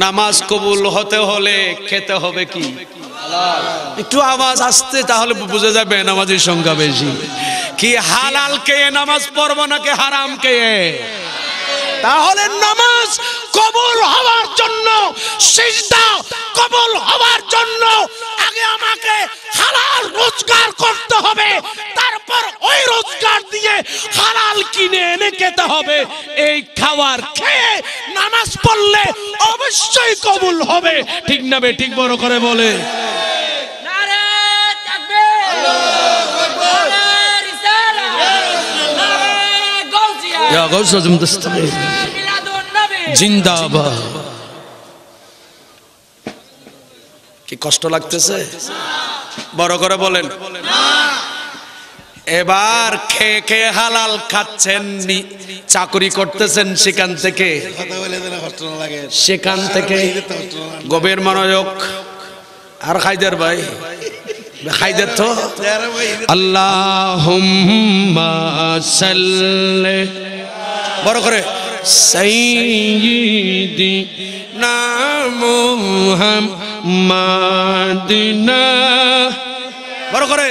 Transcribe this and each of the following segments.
নামাজ কবুল হতে হলে খেতে হবে কি একটু আওয়াজ আসতে তাহলে বুঝে যাবে নামাজের সংখ্যা বেশি কি হালাল কে নামাজ পড়বো নাকি হারাম কে তাহলে নামাজ কবুল হওয়ার জন্য সিজদা কবুল হওয়ার জন্য আগে আমাকে হালাল রোজগার করতে হবে তারপর ওই রোজগার দিয়ে হালাল কিনে এনে খেতে হবে এই খাবার খেয়ে নামাজ পড়লে অবশ্যই কবুল হবে ঠিক না বে ঠিক বড় করে বলে یا غوث عظم دستقی জিন্দা কি কষ্ট লাগতেছে বড় করে বলেন এবার খেয়ে খেয়ে হালাল খাচ্ছেন চাকরি করতেছেন সেখান থেকে সেখান থেকে গভীর মনোযোগ আর খাইদের ভাই খাইদের তো আল্লাহ বড় করে সঈদি নামোহম বড় করে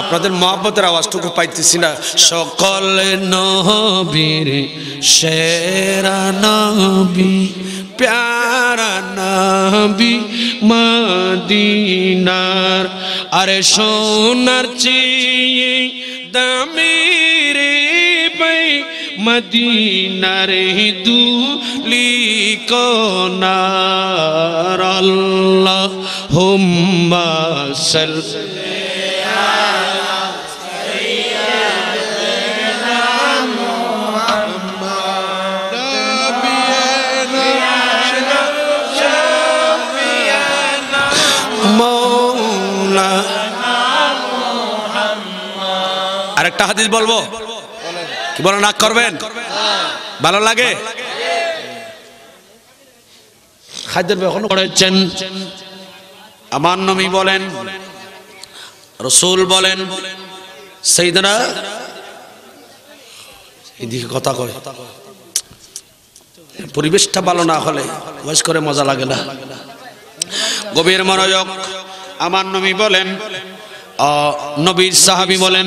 আপনাদের মহাব্বতের আওয়াজটুকু পাইতেছি না সকলে নবীর সেরা নবী প্যারা নাবি মদিনার আরে সোনার চেয়ে দামি রে বাই মদিনার দুলি কনার আল্লাহ হুম্মা সাল্লাল্লাহু একটা হাদিস বলবো কি বলো নাক করবেন ভালো লাগে আমার নবী বলেন রসুল বলেন সেইদিনা এদিকে কথা কয় পরিবেশটা ভালো না হলে বয়স করে মজা লাগে না গভীর মনোযোগ আমার নবী বলেন নবীর সাহাবি বলেন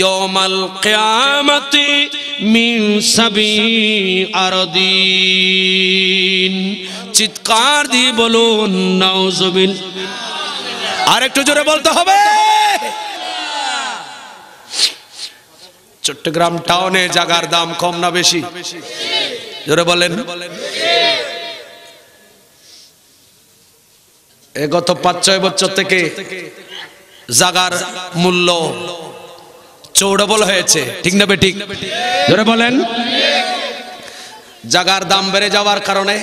ইয়াউমাল কিয়ামতি মিন সাবি আরদিন চিৎকার দিয়ে বলুন নাউজুবিল আর একটু জোরে বলতে হবে চট্টগ্রাম টাউনে জাগার দাম কম না বেশি জোরে বলেন গত পাঁচ ছয় বছর থেকে জাগার মূল্য চৌডবল হয়েছে ঠিক না ঠিক ধরে বলেন জাগার দাম বেড়ে যাওয়ার কারণে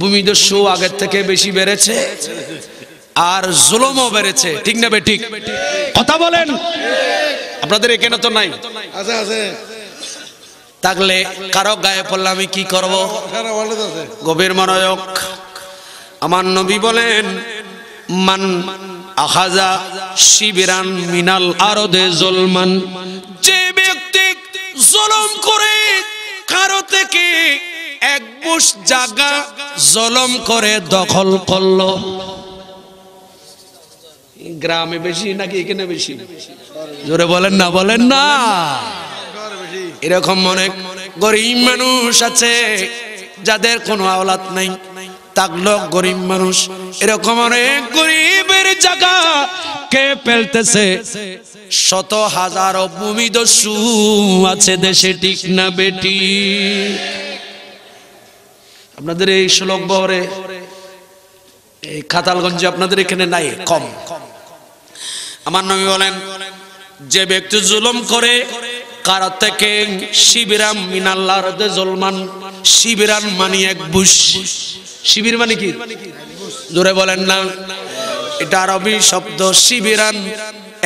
ভূমিদস্যু আগের থেকে বেশি বেড়েছে আর জুলমও বেড়েছে ঠিক না ঠিক কথা বলেন আপনাদের এখানে তো নাই থাকলে কারো গায়ে পড়লে আমি কি করব গভীর মনোযোগ আমার নবী বলেন মান আহাজা শিবিরান মিনাল আরদে জলমান যে ব্যক্তি জলম করে কারো থেকে এক বুশ জাগা জলম করে দখল করল গ্রামে বেশি নাকি এখানে বেশি জোরে বলেন না বলেন না এরকম অনেক গরিব মানুষ আছে যাদের কোনো আওলাত নাই থাকলো গরিব মানুষ এরকম অনেক গরিবের জায়গা কে পেলতেছে শত হাজার ভূমিদস্যু আছে দেশে ঠিক না বেটি আপনাদের এই শ্লোক বহরে এই খাতালগঞ্জে আপনাদের এখানে নাই কম আমার নবী বলেন যে ব্যক্তি জুলুম করে কারা থেকে শিবিরাম মিনাল্লার জলমান শিবিরান মানে এক বুশ শিবির মানে কি দূরে বলেন না এটা আরবি শব্দ শিবিরান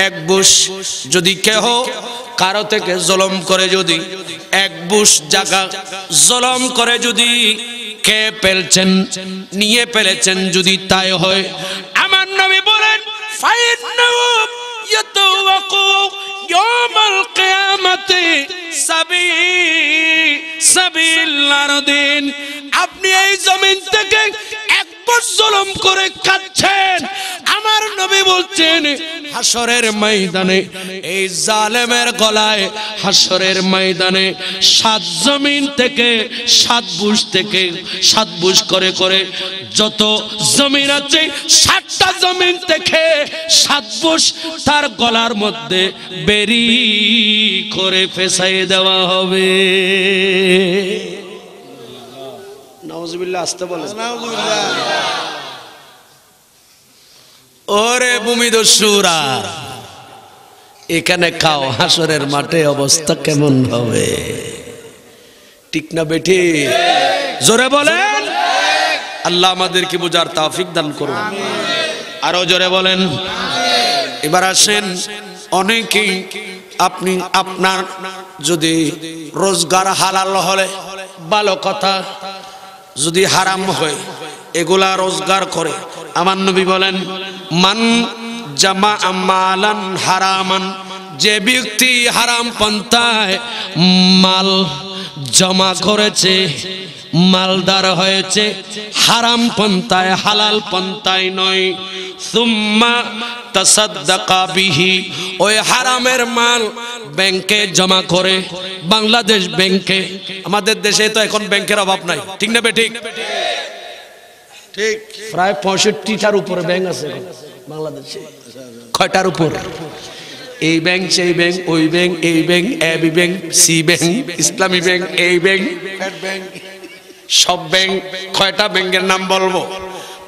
এক বুশ যদি কেহ কারো থেকে জলম করে যদি এক বুশ জাগা জলম করে যদি কে পেলছেন নিয়ে পেলেছেন যদি তাই হয় আমার নবী বলেন ফাইন ইয়ামাল কিয়ামতে সাবি সাবিল আরদিন আপনি এই জমিন থেকে একবার জলম করে কাঁদছেন আমার নবী বলছেন হাসরের ময়দানে এই জালেমের গলায় হাসরের ময়দানে সাত জমিন থেকে সাত বুশ থেকে সাত বুশ করে করে যত জমিন আছে সাতটা জমিন থেকে সাত বুশ তার গলার মধ্যে বেরি করে ফেসাই দেওয়া হবে নওয়াজবিল্লাহ আসতে বলে ওরে ভূমিদস্যুরা এখানে খাও হাসরের মাঠে অবস্থা কেমন হবে ঠিক না বেঠি জোরে বলেন আল্লাহ আমাদেরকে বোঝার তাফিক দান করুন আরো জোরে বলেন এবার আসেন অনেকেই আপনি আপনার যদি রোজগার হালাল হলে ভালো কথা যদি হারাম হয় এগুলা রোজগার করে আমার নবী বলেন মান জামা মালান হারামান যে ব্যক্তি হারাম পন্থায় মাল জমা করেছে মালদার হয়েছে হারাম পন্থায় হালাল পন্থায় নয় সুম্মা তাসাদ্দাকা বিহি ওই হারামের মাল ব্যাংকে জমা করে বাংলাদেশ ব্যাংকে আমাদের দেশে তো এখন ব্যাংকের অভাব নাই ঠিক না ঠিক ঠিক প্রায় পঁয়ষট্টিটার উপরে ব্যাংক আছে বাংলাদেশে কয়টার উপর এই ব্যাংক সেই ব্যাংক ওই ব্যাংক এই bank AB bank C bank Islami bank এই ব্যাংক ব্যাংক সব ব্যাংক কয়টা ব্যাংকের নাম বলবো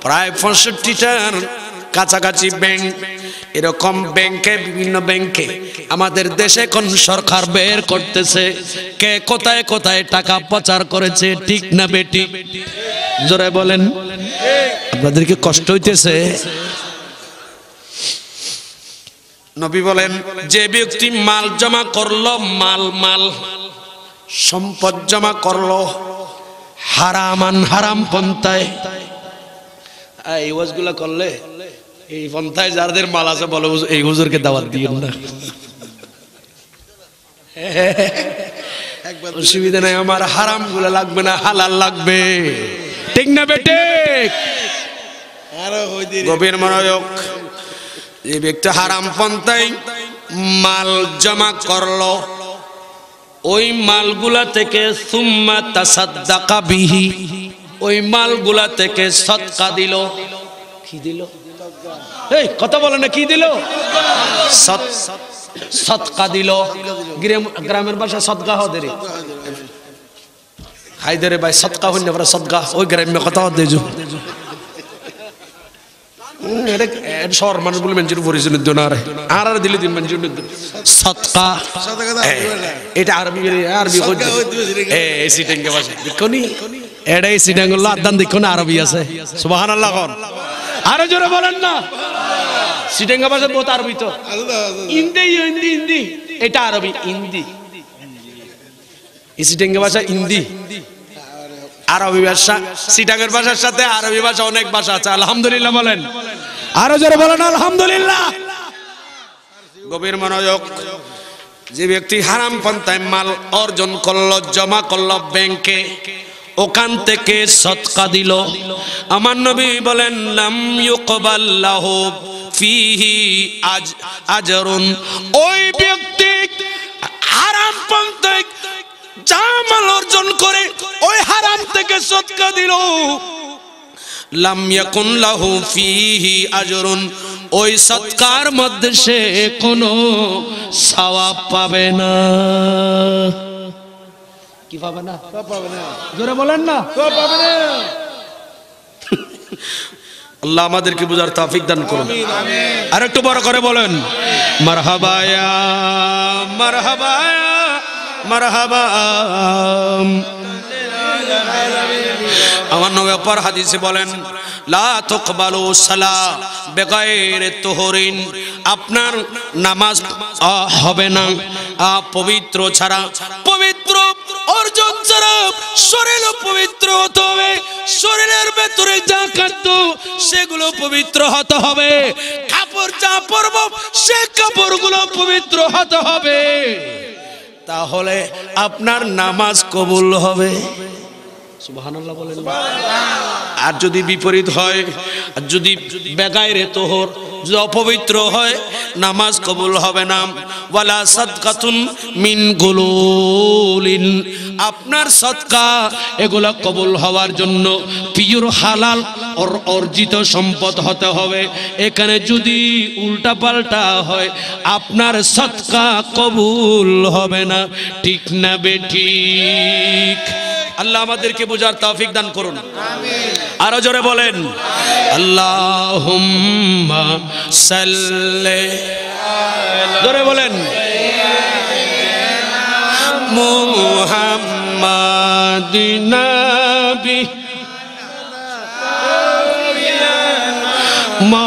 প্রায় পঁয়ষট্টিটার কাছাকাছি ব্যাংক এরকম ব্যাংকে বিভিন্ন ব্যাংকে আমাদের দেশে কোন সরকার বের করতেছে কে কোথায় কোথায় টাকা প্রচার করেছে ঠিক না বেটি জোরে বলেন আপনাদেরকে কষ্ট হইতেছে নবী বলেন যে ব্যক্তি মাল জমা করলো মাল মাল সম্পদ জমা করলো হারামান হারাম পন্থায় এই ওয়াজগুলা করলে এই পন্থায় যাদের মাল আছে বলে এই হুজুরকে দাওয়াত দিও না অসুবিধা নাই আমার হারাম গুলো লাগবে না হালাল লাগবে ঠিক না বেটে গভীর মনোযোগ এই ব্যক্তি হারাম পন্থায় মাল জমা করলো ওই মালগুলা থেকে সুম্মা তাসাদ্দাকা বিহি ওই মালগুলা থেকে সৎকা দিল কি দিল এই কথা বলে না কি দিল সৎকা দিল গ্রামের ভাষা সৎগা হদের হাইদারে ভাই সৎকা হইলে পরে সৎগা ওই গ্রাম্য কথা হতে শহর মানুষগুলো দিলে দিন মানুষের নিত সৎকা এটা আরবি আরবি এসি আছে সুবাহান আল্লাহ কর আরো জোরে বলেন না সিডাঙ্গা ভাষা বহুত আরবি তো হিন্দি হিন্দি এটা আরবি হিন্দি সিডাঙ্গা ভাষা হিন্দি আরবি ভাষা সিটাঙ্গের ভাষার সাথে আরবি ভাষা অনেক ভাষা আছে আলহামদুলিল্লাহ বলেন আরো জোরে বলেন আলহামদুলিল্লাহ গভীর মনোযোগ যে ব্যক্তি হারাম পন্থায় মাল অর্জন করলো জমা করলো ব্যাংকে ওখান থেকে সৎকা দিল আমার নবী বলেন লাম ইউকবাল্লাহু ফিহি আজ আজরুন ওই ব্যক্তি অর্জন করে ওই হারাম থেকে সৎকা দিল আজরুন ওই সৎকার মধ্যে সে কোনো পাবে না কি পাবে না জোরে বলেন না পাবে না আল্লাহ আমাদেরকে বুঝার তাফিক দান করুন আর একটু বড় করে বলেন মারহাবায়া মারহাবায়া মারহাবা আমার নবে অপর হাদিসে বলেন লা তুকবালু সালা বেগায়ের তোহরিন আপনার নামাজ হবে না পবিত্র ছাড়া পবিত্র অর্জন ছাড়া শরীর পবিত্র হতে হবে শরীরের ভেতরে যা খাদ্য সেগুলো পবিত্র হতে হবে কাপড় যা পরব সে কাপড়গুলো পবিত্র হতে হবে তাহলে আপনার নামাজ কবুল হবে আর যদি বিপরীত হয় আর যদি বেগায় রে তোহর যদি অপবিত্র হয় নামাজ কবুল হবে না ওয়ালা সাদকাতুন মিন গুলুলিন আপনার সৎকা এগুলা কবুল হওয়ার জন্য পিওর হালাল ওর অর্জিত সম্পদ হতে হবে এখানে যদি উল্টা পাল্টা হয় আপনার সৎকা কবুল হবে না ঠিক না বেঠিক আল্লাহ আমাদেরকে বোঝার তাফিক দান করুন আরো জোরে বলেন আল্লাহ জোরে বলেন মোহাম্মদিনাবি মা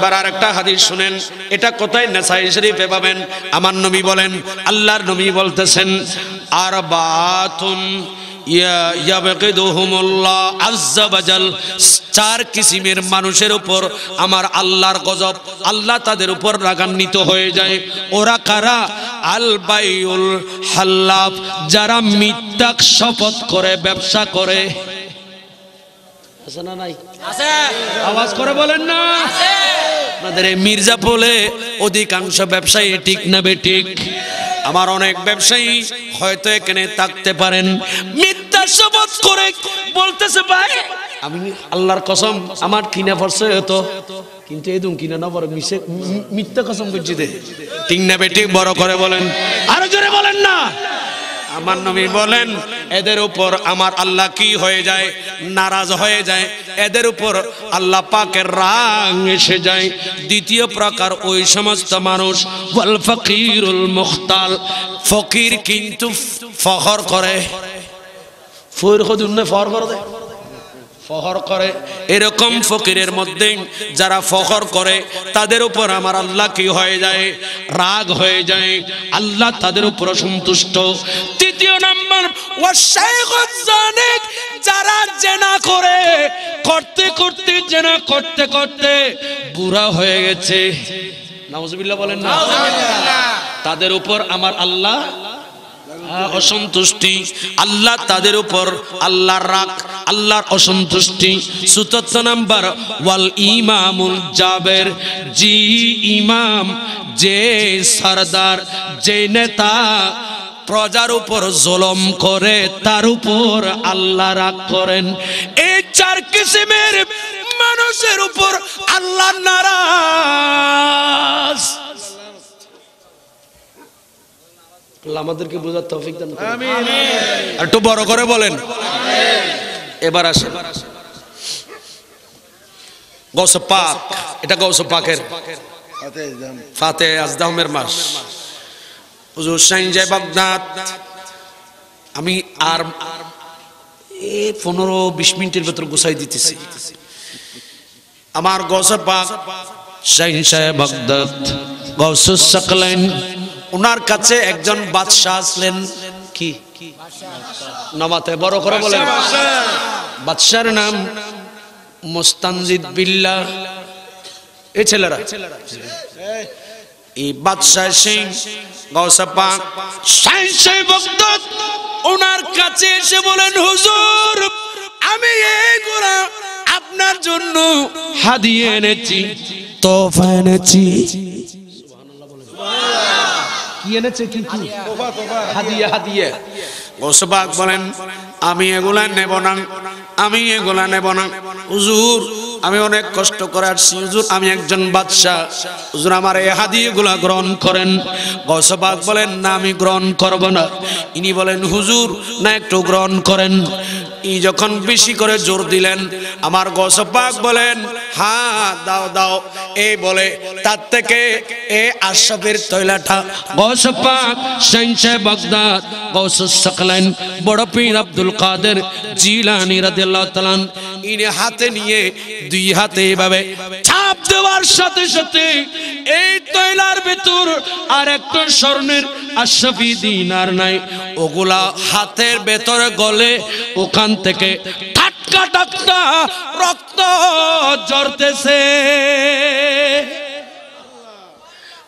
আকবার আর একটা হাদিস শুনেন এটা কোথায় নেশাই শরীফে পাবেন আমার নবী বলেন আল্লাহর নবী বলতেছেন আর বাতুন চার কিসিমের মানুষের উপর আমার আল্লাহর গজব আল্লাহ তাদের উপর রাগান্বিত হয়ে যায় ওরা কারা আলবাইউল হাল্লাফ যারা মিথ্যা শপথ করে ব্যবসা করে আছে না নাই আওয়াজ করে বলেন না আপনাদের এই বলে অধিকাংশ ব্যবসায়ী ঠিক না ঠিক আমার অনেক ব্যবসায়ী হয়তো এখানে থাকতে পারেন মিথ্যা শপথ করে বলতেছে ভাই আমি আল্লাহর কসম আমার কিনা পড়ছে হতো কিন্তু এদুম কিনা না বড় মিশে মিথ্যা কসম করছি ঠিক না ঠিক বড় করে বলেন আরো জোরে বলেন না আমার নবী বলেন এদের উপর আমার আল্লাহ কি হয়ে যায় নারাজ হয়ে যায় এদের উপর আল্লাহ পাকের রাগ এসে যায় দ্বিতীয় প্রকার ওই সমস্ত মানুষ ওয়াল ফকিরুল মুখতাল ফকির কিন্তু ফখর করে ফুর খুদ ফর করে দেয় ফহর করে এরকম ফকিরের মধ্যে যারা ফহর করে তাদের উপর আমার আল্লাহ কি হয়ে যায় রাগ হয়ে যায় আল্লাহ তাদের উপর সন্তুষ্ট তৃতীয় নাম্বার যারা জেনা করে করতে করতে জেনা করতে করতে বুড়া হয়ে গেছে নাউজুবিল্লাহ বলেন না তাদের উপর আমার আল্লাহ অসন্তুষ্টি আল্লাহ তাদের উপর আল্লাহর রাগ আল্লাহর অসন্তুষ্টি চতুর্থ নাম্বার ওয়াল ইমামুল জাবের জি ইমাম যে সরদার যে নেতা প্রজার উপর জলম করে তার উপর আল্লাহ রাগ করেন এই চার কিসিমের মানুষের উপর আল্লাহ নারা আমাদেরকে বোঝার তফিক দান আর একটু বড় করে বলেন এবার আসে গৌস পাক এটা গৌস পাকের ফাতে আজদাহমের মাস হুসাইন জয় বাগদাদ আমি আর পনেরো বিশ মিনিটের ভেতর গুছাই দিতেছি আমার গৌস পাক শাহিন সাহেব বাগদাদ গৌস সকলেন ওনার কাছে একজন বাদশাহ আসলেন কি নামাতে বড় করে বলেন বাদশার নাম মোস্তানজিদ বিল্লা এই ছেলেরা এই বাদশাহ সিং গৌসাপা সাই ভক্ত ওনার কাছে এসে বলেন হুজুর আমি এই গোড়া আপনার জন্য হাদিয়ে এনেছি তোফা এনেছি সুবহানাল্লাহ বলেন আমি এগুলা নেব না আমি এগুলা নেব না হুজুর আমি অনেক কষ্ট করে আসছি হুজুর আমি একজন বাদশাহ হুজুর আমার এই হাদিয়েগুলা গ্রহণ করেন গসবাক বলেন না আমি গ্রহণ করব না ইনি বলেন হুজুর না একটু গ্রহণ করেন ই যখন বেশি করে জোর দিলেন আমার গসপাক বলেন হা দাও দাও এ বলে তার থেকে এ আশাফের তৈলাটা গসপাক সঞ্চয় বাগদাদ সকলেন বড় পীর আব্দুল কাদের জিলানি রাদিয়াল্লাহু তাআলা ইনি হাতে নিয়ে দুই হাতে এভাবে চাপ দেওয়ার সাথে সাথে এই তৈলার ভেতর আর একটা স্বর্ণের আশাফি আর নাই ওগুলা হাতের ভেতরে গলে ওখান থেকে ঠাটকা টাটকা রক্ত জড়তেছে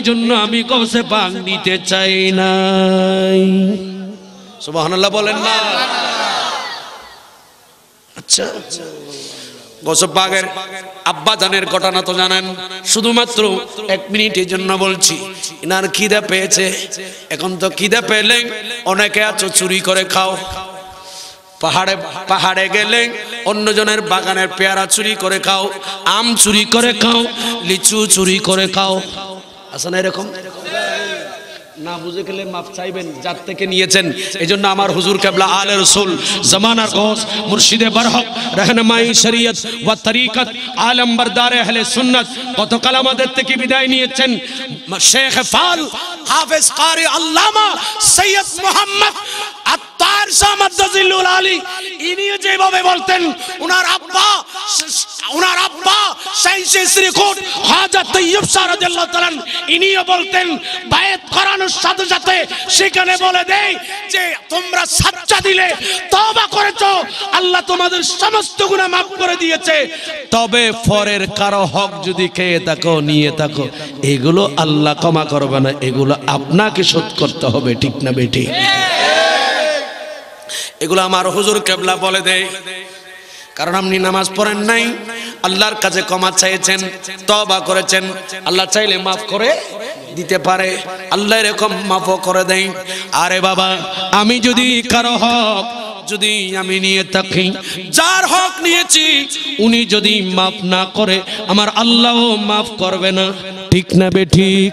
এই জন্য আমি কৌশে পাক নিতে চাই নাই সুবহানাল্লাহ বলেন না আচ্ছা গোসবাগের আব্বা জানের ঘটনা তো জানেন শুধুমাত্র এক মিনিটের জন্য বলছি এনার খিদে পেয়েছে এখন তো খিদে পেলে অনেকে আছো চুরি করে খাও পাহাড়ে পাহাড়ে গেলে অন্যজনের বাগানের পেয়ারা চুরি করে খাও আম চুরি করে খাও লিচু চুরি করে খাও আছে না এরকম না বুঝে গেলে মাপ চাইবেন যার থেকে নিয়েছেন এই জন্য আমার হুজুর কেবলা আল রসুল জমানার গোস মুর্শিদে বরহক রহনমাই শরীয়ত ওয়া তরিকত আলম বরদার আহলে সুন্নত গতকাল আমাদের থেকে বিদায় নিয়েছেন শেখ ফাল হাফেজ কারি আল্লামা সৈয়দ মোহাম্মদ আর সামাদ্দাজিল্লুল আলী ইনিও যেভাবে বলতেন আব্বা আব্বা তালান ইনিও বলতেন সাথে সেখানে বলে দেয় যে তোমরা সাচ্চা দিলে তবা করেছ আল্লাহ তোমাদের সমস্ত গুণা মাফ করে দিয়েছে তবে ফরের কারো হক যদি খেয়ে থাকো নিয়ে থাকো এগুলো আল্লাহ ক্ষমা করবে না এগুলো আপনাকে শোধ করতে হবে ঠিক না বেটি এগুলো আমার হুজুর কেবলা বলে দেয় কারণ আপনি নামাজ পড়েন নাই আল্লাহর কাছে ক্ষমা চাইছেন তবা করেছেন আল্লাহ চাইলে মাফ করে দিতে পারে আল্লাহ এরকম মাফও করে দেয় আরে বাবা আমি যদি কারো হক যদি আমি নিয়ে থাকি যার হক নিয়েছি উনি যদি মাফ না করে আমার আল্লাহও মাফ করবে না ঠিক না বে ঠিক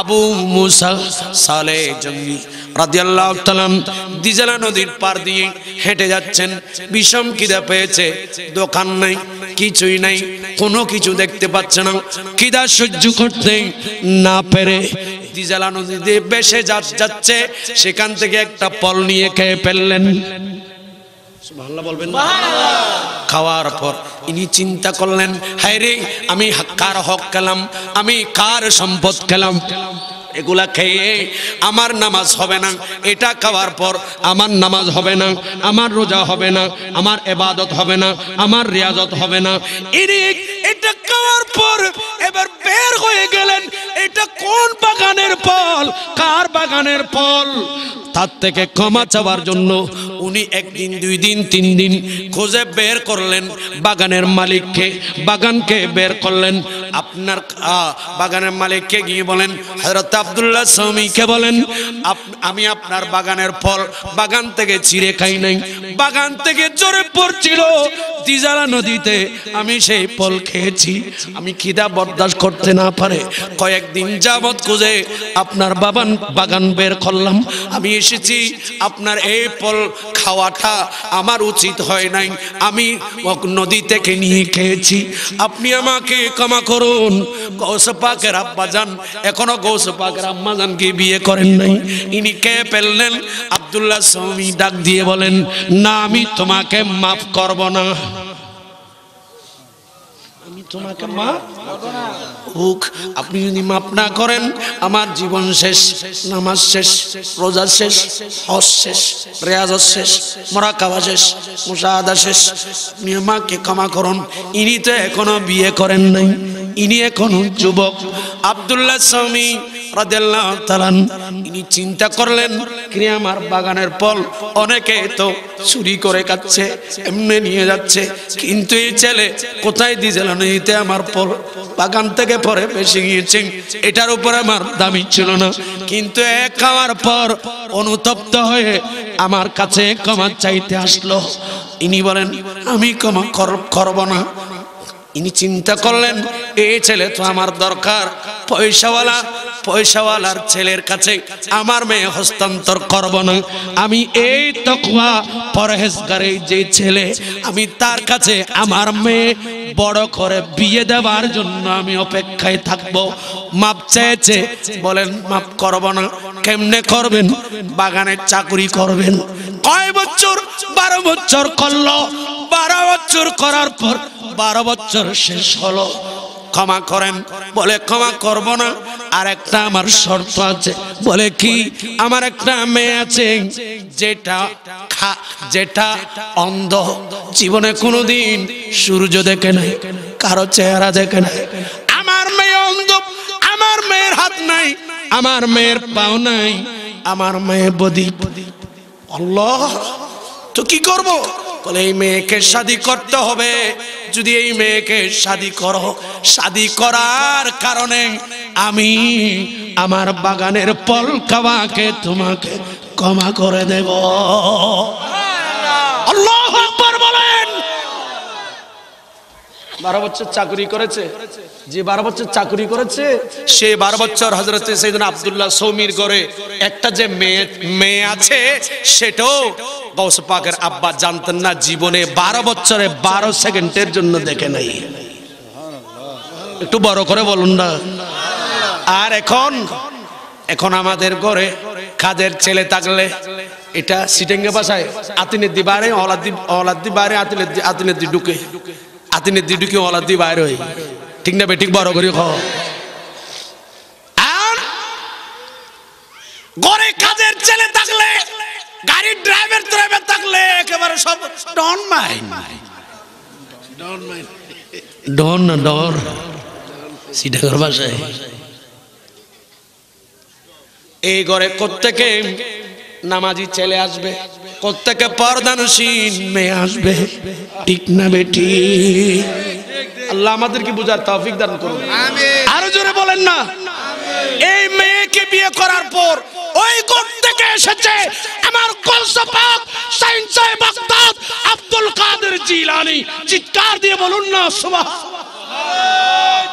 আবু সালে নদীর পার দিয়ে হেঁটে যাচ্ছেন বিষম পেয়েছে দোকান নাই কিছুই নাই কোনো কিছু দেখতে পাচ্ছে না কিদা সহ্য করতে না পেরে দিজলা নদীতে বেসে যাচ্ছে সেখান থেকে একটা পল নিয়ে খেয়ে ফেললেন খাওয়ার পর ইনি চিন্তা করলেন হাই রে আমি কার হক খেলাম আমি কার সম্পদ খেলাম এগুলা খেয়ে আমার নামাজ হবে না এটা খাওয়ার পর আমার নামাজ হবে না আমার রোজা হবে না আমার এবাদত হবে না আমার রিয়াজত হবে না এটা খাওয়ার পর এবার বের হয়ে গেলেন এটা কোন বাগানের ফল কার বাগানের ফল তার থেকে ক্ষমা চাওয়ার জন্য উনি একদিন দুই দিন তিন দিন খোঁজে বের করলেন বাগানের মালিককে বাগানকে বের করলেন আপনার বাগানের মালিককে গিয়ে বলেন হজরত আবদুল্লাহ স্বামীকে বলেন আমি আপনার বাগানের ফল বাগান থেকে ছিঁড়ে খাই নাই বাগান থেকে জোরে পড়ছিল তিজারা নদীতে আমি সেই ফল খেয়েছি আমি খিদা বড্ড বরদাস করতে না পারে কয়েকদিন যাবৎ খুঁজে আপনার বাবান বাগান বের করলাম আমি এসেছি আপনার এই ফল খাওয়াটা আমার উচিত হয় নাই আমি নদী থেকে নিয়ে খেয়েছি আপনি আমাকে ক্ষমা করুন গৌস পাকের আব্বা যান এখনো গৌস পাকের আম্মা যানকে বিয়ে করেন নাই ইনি কে ফেললেন আবদুল্লাহ সৌমি ডাক দিয়ে বলেন না আমি তোমাকে মাফ করব না তোমাকে মা হুক আপনি যদি মাপ না করেন আমার জীবন শেষ নামাজ শেষ রোজা শেষ হজ শেষ রেয়াজ শেষ মোরাকাবা শেষ মুসাদা শেষ আপনি মাকে ক্ষমা করুন ইনি তো এখনো বিয়ে করেন নাই ইনি এখনো যুবক আবদুল্লাহ স্বামী ইনি চিন্তা করলেন কিরে আমার বাগানের ফল অনেকে তো চুরি করে কাচ্ছে এমনি নিয়ে যাচ্ছে কিন্তু এই ছেলে কোথায় দিয়েছিলেন এতে আমার ফল বাগান থেকে পরে বেশি গিয়েছে এটার উপরে আমার দামি ছিল না কিন্তু এক খাওয়ার পর অনুতপ্ত হয়ে আমার কাছে ক্ষমা চাইতে আসলো ইনি বলেন আমি ক্ষমা করব না ইনি চিন্তা করলেন এই ছেলে তো আমার দরকার পয়সাওয়ালা পয়সাওয়ালার ছেলের কাছে আমার মেয়ে হস্তান্তর করব না আমি এই তকুয়া পরহেজগারে যে ছেলে আমি তার কাছে আমার মেয়ে বড় করে বিয়ে দেওয়ার জন্য আমি অপেক্ষায় থাকব মাপ চেয়েছে বলেন মাপ করব না কেমনে করবেন বাগানে চাকুরি করবেন কয় বছর বারো বছর করলো বারো বছর করার পর বারো বছর শেষ হলো ক্ষমা করেন বলে ক্ষমা করব না আর একটা আমার শর্ত আছে বলে কি আমার একটা মেয়ে আছে যেটা যেটা অন্ধ জীবনে কোনোদিন সূর্য দেখে নাই কারো চেহারা দেখে নাই আমার মেয়ে অন্ধ আমার মেয়ের হাত নাই আমার মেয়ের পাও নাই আমার মেয়ে বদি অল্লাহ তো কি করবো বলে এই মেয়েকে শাদি করতে হবে যদি এই মেয়েকে শাদি করো শাদি করার কারণে আমি আমার বাগানের পলকাওয়াকে তোমাকে ক্ষমা করে দেব বারো বছর চাকরি করেছে যে বারো বছর চাকরি করেছে সে বারো বছর হজরত সেদিন আবদুল্লাহ সৌমির গড়ে একটা যে মেয়ে মেয়ে আছে সেটাও গৌস পাকের আব্বা জানতেন না জীবনে বারো বছরে বারো সেকেন্ডের জন্য দেখে নাই একটু বড় করে বলুন না আর এখন এখন আমাদের ঘরে খাদের ছেলে থাকলে এটা সিটেঙ্গে বাসায় আতিনের দিবারে অলাদি অলাদি বারে আতিনের আতিনের ঢুকে আতিনে কি ওলা দি বাইর হই ঠিক না বেটিক বড় করি খ গরে কাজের ছেলে থাকলে গাড়ি ড্রাইভার ড্রাইভার থাকলে একেবারে সব ডন মাইন ডন মাইন ডন না ডর সিটাগর ভাষায় এই ঘরে প্রত্যেকে নামাজি ছেলে আসবে কোথেকে পর্দানসীন মেয়ে আসবে ঠিক না বেটি আল্লাহ আমাদেরকে বুঝার তৌফিক দান করুন আরো জোরে বলেন না এই মেয়েকে বিয়ে করার পর ওই কোন থেকে এসেছে আমার কলসপাত সাইন্সে বাগদাদ আব্দুল কাদের জিলানি চিৎকার দিয়ে বলুন না সুবহান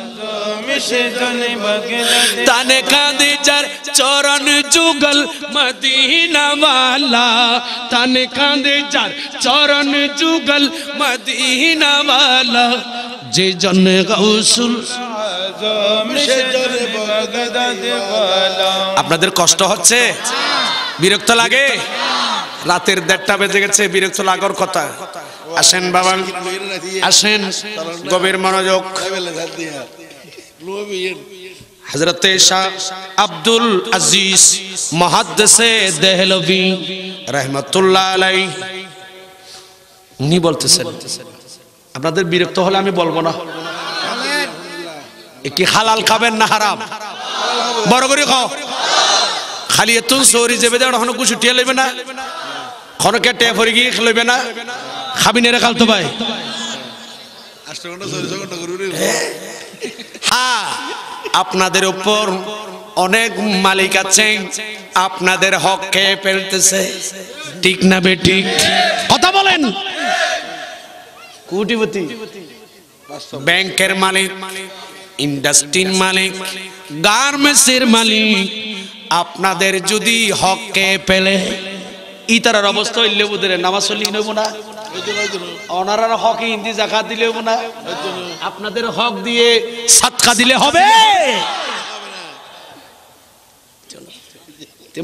তানে কাঁদি যার চরণ যুগল মদিনাওয়ালা তানে কাঁদে যার চরণ যুগল মদিনাওয়ালা যে জন গৌসুল আপনাদের কষ্ট হচ্ছে বিরক্ত লাগে রাতের দেড়টা বেজে গেছে বিরক্ত লাগার কথা আসেন বাবা আসেন গভীর মনোযোগ আব্দুল আজিজ আপনাদের বিরক্ত হলে আমি বলবো না কি হালাল খাবেন না হারাম বড় করে খাও খালি এত সরি যাবে ওখানে লেবে না খনকে টেপ হয়ে গিয়ে খেলবে না খাবিনে না তো ভাই হ্যাঁ আপনাদের উপর অনেক মালিক আছে আপনাদের হক খেয়ে ফেলতেছে ঠিক না বে ঠিক কথা বলেন কোটিপতি ব্যাংকের মালিক ইন্ডাস্ট্রির মালিক গার্মেন্টসের মালিক আপনাদের যদি হক খেয়ে ফেলে ইতারার অবস্থা হইলে বুধের নামাজ চলি নেব না আপনাদের হক দিয়ে সাতকা দিলে হবে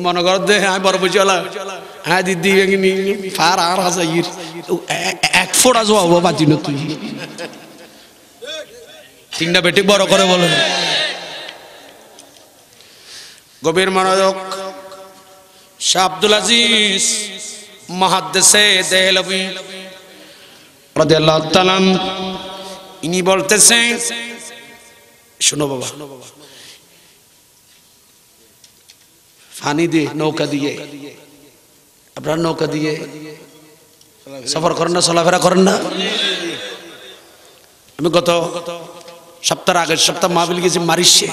মনে কর দে হ্যাঁ বড় চলা হ্যাঁ দিদি ফার আর হাজার ইর এক ফোড়া জবাব বাজি না তুই তিনটা বেটি বড় করে বলো গভীর মনোযোগ শাহ আব্দুল আজিজ মহাদ্দেশে দেহলবী ইনি বলতেছেন শোনো বাবা ফানি দিয়ে নৌকা দিয়ে আপনার নৌকা দিয়ে সফর করেন না চলাফেরা করেন না আমি গত সপ্তাহ আগের সপ্তাহ মাহবিল গেছি মারিসে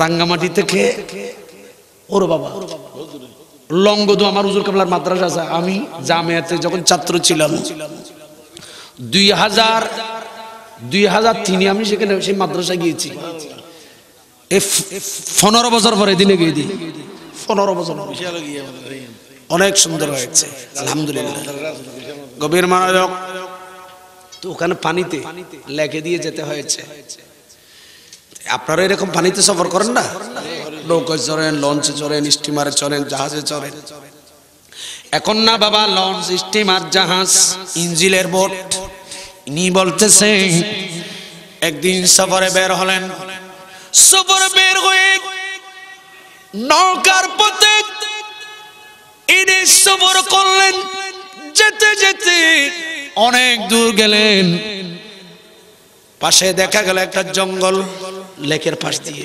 রাঙ্গামাটি থেকে ওর বাবা লঙ্গদু আমার উজুর কাবলার মাদ্রাসা আছে আমি জামিয়াতে যখন ছাত্র ছিলাম দুই হাজার দুই হাজার তিনে আমি সেখানে সেই মাদ্রাসায় গিয়েছি পনেরো বছর পরে দিনে গিয়ে দিই পনেরো বছর অনেক সুন্দর হয়েছে আলহামদুলিল্লাহ গভীর মানায়ক তো ওখানে পানিতে লেগে দিয়ে যেতে হয়েছে আপনারা এরকম পানিতে সফর করেন না নৌকায় চড়েন লঞ্চে চড়েন স্টিমারে চড়েন জাহাজে চড়েন এখন না বাবা লঞ্চ স্টিমার জাহাজ ইঞ্জিলের বোট ইনি বলতেছে একদিন সফরে বের হলেন সফরে বের হয়ে নৌকার পথে ইনি সফর করলেন যেতে যেতে অনেক দূর গেলেন পাশে দেখা গেল একটা জঙ্গল লেকের পাশ দিয়ে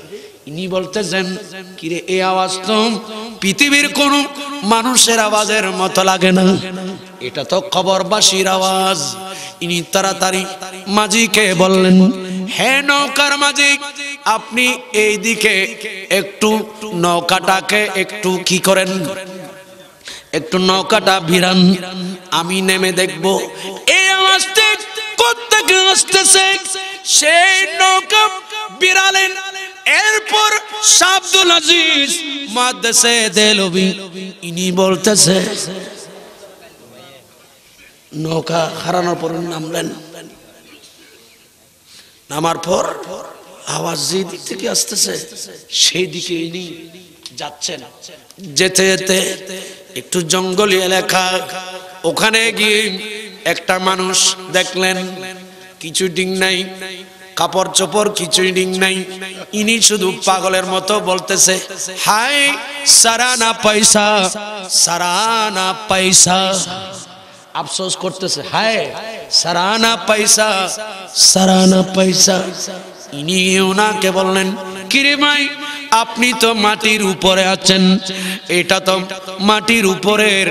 তিনি বলতেছেন কিরে এ আওয়াজ তো পৃথিবীর কোন মানুষের আওয়াজের মতো লাগে না এটা তো খবরবাসীর আওয়াজ ইনি তাড়াতাড়ি মাঝিকে বললেন হে নৌকার মাঝি আপনি এই দিকে একটু নৌকাটাকে একটু কি করেন একটু নৌকাটা ভিড়ান আমি নেমে দেখব এই আওয়াজটা প্রত্যেক আসতেছে সেই নৌকা বিড়ালেন এরপর শাব্দুল আজিজ মাদ্রাসে দেলবি ইনি বলতেছে নৌকা হারানোর পর নামলেন নামার পর আওয়াজ যে দিক থেকে আসতেছে সেই দিকে ইনি যাচ্ছেন যেতে যেতে একটু জঙ্গলি এলাকা ওখানে গিয়ে একটা মানুষ দেখলেন কিছু ডিং নাই কাপড় চোপড় কিছুই ডিং নাই ইনি শুধু পাগলের মতো বলতেছে হাই সারা না পয়সা সারা না পয়সা আফসোস করতেছে হায় সারানা পয়সা সারা না পয়সা ইনি ওনাকে বললেন কিরে ভাই আপনি তো মাটির উপরে আছেন এটা তো মাটির উপরের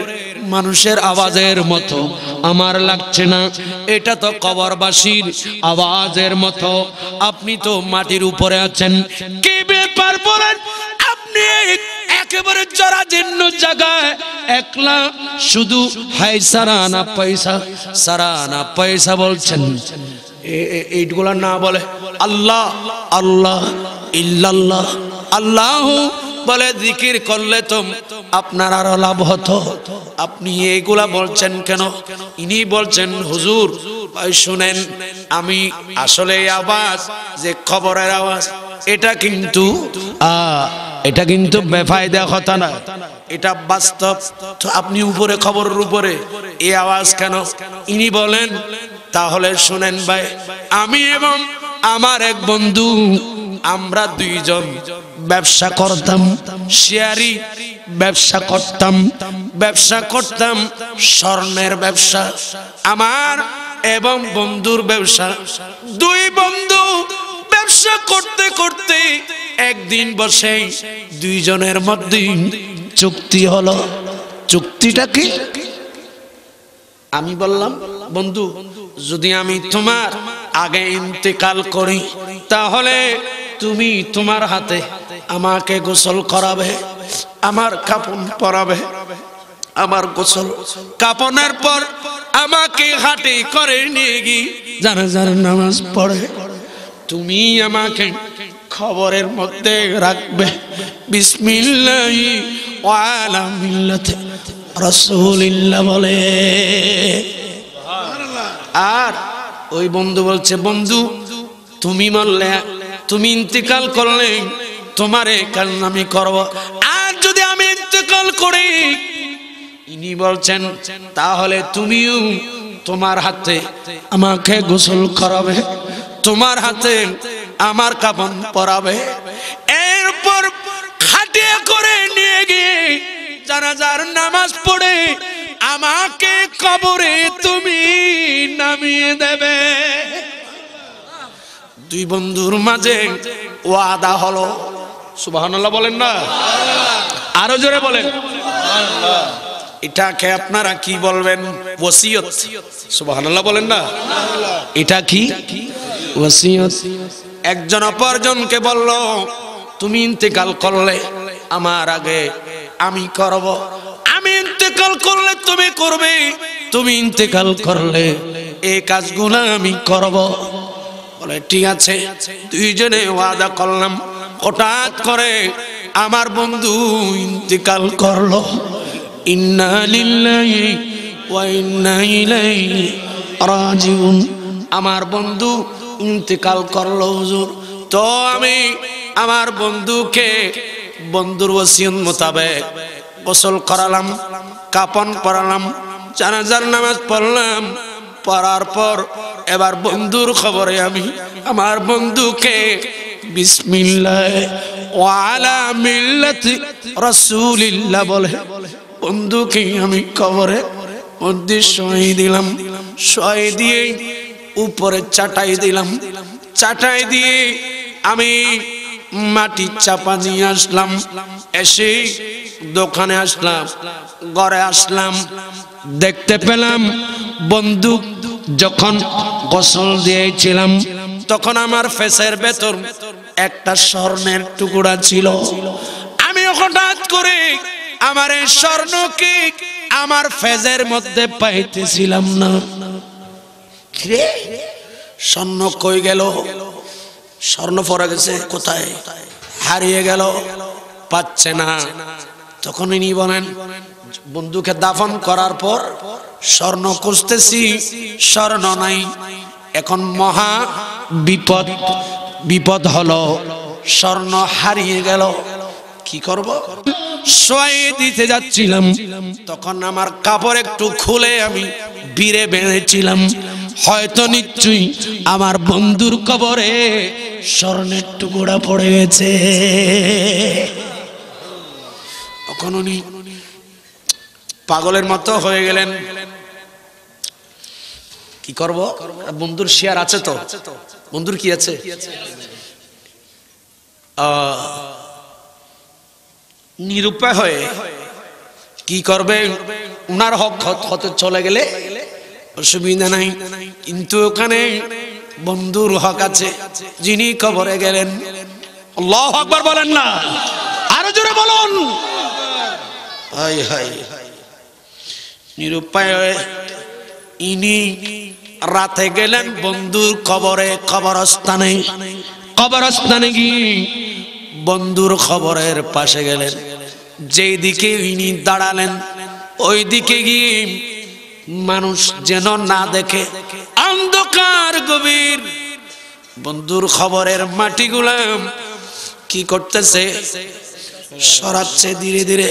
মানুষের আওয়াজের মতো আমার লাগছে না এটা তো কবরবাসীর আওয়াজের মতো আপনি তো মাটির উপরে আছেন কে ব্যাপার বলেন আপনি একেবারে চড়া জন্য জায়গায় একলা শুধু হাই সারা না পয়সা সারা না পয়সা বলছেন এইগুলা না বলে আল্লাহ আল্লাহ ইল্লাল্লাহ আল্লাহ বলে জিকির করলে তো আপনার আরো লাভ হতো আপনি এইগুলা বলছেন কেন ইনি বলছেন হুজুর শুনেন আমি আসলে আওয়াজ যে খবরের আওয়াজ এটা কিন্তু এটা কিন্তু বেফায়দা কথা না এটা বাস্তব তো আপনি উপরে খবরের উপরে এ আওয়াজ কেন ইনি বলেন তাহলে শুনেন ভাই আমি এবং আমার এক বন্ধু আমরা দুইজন ব্যবসা করতাম শেয়ারি ব্যবসা করতাম ব্যবসা করতাম স্বর্ণের ব্যবসা আমার এবং বন্ধুর ব্যবসা দুই বন্ধু ব্যবসা করতে করতে একদিন বসে দুইজনের মধ্যে চুক্তি হলো চুক্তিটা কি আমি বললাম বন্ধু যদি আমি তোমার আগে ইন্তেকাল করি তাহলে তুমি তোমার হাতে আমাকে গোসল করাবে আমার কাপন পরাবে আমার গোসল কাপনের পর আমাকে হাটে করে নিয়ে গিয়ে যারা যারা নামাজ পড়ে তুমি আমাকে খবরের মধ্যে রাখবে বিসমিল্লাহি ওয়ালা মিল্লাতে রাসূলিল্লাহ বলে আর ওই বন্ধু বলছে বন্ধু তুমি মরলে তুমি ইন্তিকাল করলে তোমারে কালনামি করব আর যদি আমি ইন্তকাল করি ইনি বলছেন তাহলে তুমিও তোমার হাতে আমাকে গোসল করাবে তোমার হাতে আমার কাপন পরাবে এরপর খাটিয়ে করে নিয়ে গিয়ে জানাজার নামাজ পড়ে আমাকে কবরে তুমি নামিয়ে দেবে দুই বন্ধুর মাঝে ওয়াদা হলো সুবাহ বলেন না আরো জোরে বলেন এটাকে আপনারা কি বলবেন ওসিয়ত সুবাহান্লাহ বলেন না এটা কি একজন অপরজনকে বলল তুমি ইন্তেকাল করলে আমার আগে আমি করব আমি ইন্তেকাল করলে তুমি করবে তুমি ইন্তেকাল করলে এ কাজগুলো আমি করব বলে ঠিক আছে দুইজনে ওয়াদা করলাম হঠাৎ করে আমার বন্ধু ইন্তিকাল করলো আমার বন্ধু ইন্তিকাল করল হুজুর তো আমি আমার বন্ধুকে বন্ধুর ওসিয়ন মোতাবেক গোসল করালাম কাপন পরালাম জানাজার নামাজ পড়লাম পড়ার পর এবার বন্ধুর খবরে আমি আমার বন্ধুকে বিসমিল্লাহ ওয়ালা মিল্লাতি রাসূলিল্লাহ বলে বন্ধুকে আমি কবরে মধ্যে সই দিলাম সই দিয়ে উপরে চাটাই দিলাম চাটাই দিয়ে আমি মাটি চাপা নিয়ে আসলাম এসে দোকানে আসলাম ঘরে আসলাম দেখতে পেলাম বন্দুক যখন গোসল দিয়েছিলাম তখন আমার ফেসের ভেতর একটা স্বর্ণের টুকুরা ছিল আমি হঠাৎ করে আমার এই স্বর্ণকে আমার ফেজের মধ্যে পাইতেছিলাম না স্বর্ণ কই গেল স্বর্ণ পড়ে গেছে কোথায় হারিয়ে গেল পাচ্ছে না তখন ইনি বলেন বন্ধুকে দাফন করার পর স্বর্ণ খুঁজতেছি স্বর্ণ নাই এখন মহা বিপদ বিপদ হলো স্বর্ণ হারিয়ে গেল কি করব শোয়ে দিতে যাচ্ছিলাম তখন আমার কাপড় একটু খুলে আমি বীরে বেঁধেছিলাম হয়তো নিশ্চয়ই আমার বন্ধুর কবরে স্বর্ণের টুকরা পড়ে গেছে পাগলের মতো হয়ে গেলেন কি করব বন্ধুর শেয়ার আছে তো বন্ধুর কি আছে নিরুপায় হয়ে কি করবে উনার হক হতে চলে গেলে অসুবিধা নাই কিন্তু ওখানে বন্ধুর হক আছে যিনি কবরে গেলেন আল্লাহ আকবার বলেন না আরো জোরে বলুন নিরুপায় হয়ে ইনি রাতে গেলেন বন্ধুর কবরে কবরস্থানে কবরস্থানে গিয়ে বন্ধুর খবরের পাশে গেলেন যেই দিকে ইনি দাঁড়ালেন ওই দিকে গিয়ে মানুষ যেন না দেখে অন্ধকার গভীর বন্ধুর খবরের মাটিগুলা কি করতেছে সরাচ্ছে ধীরে ধীরে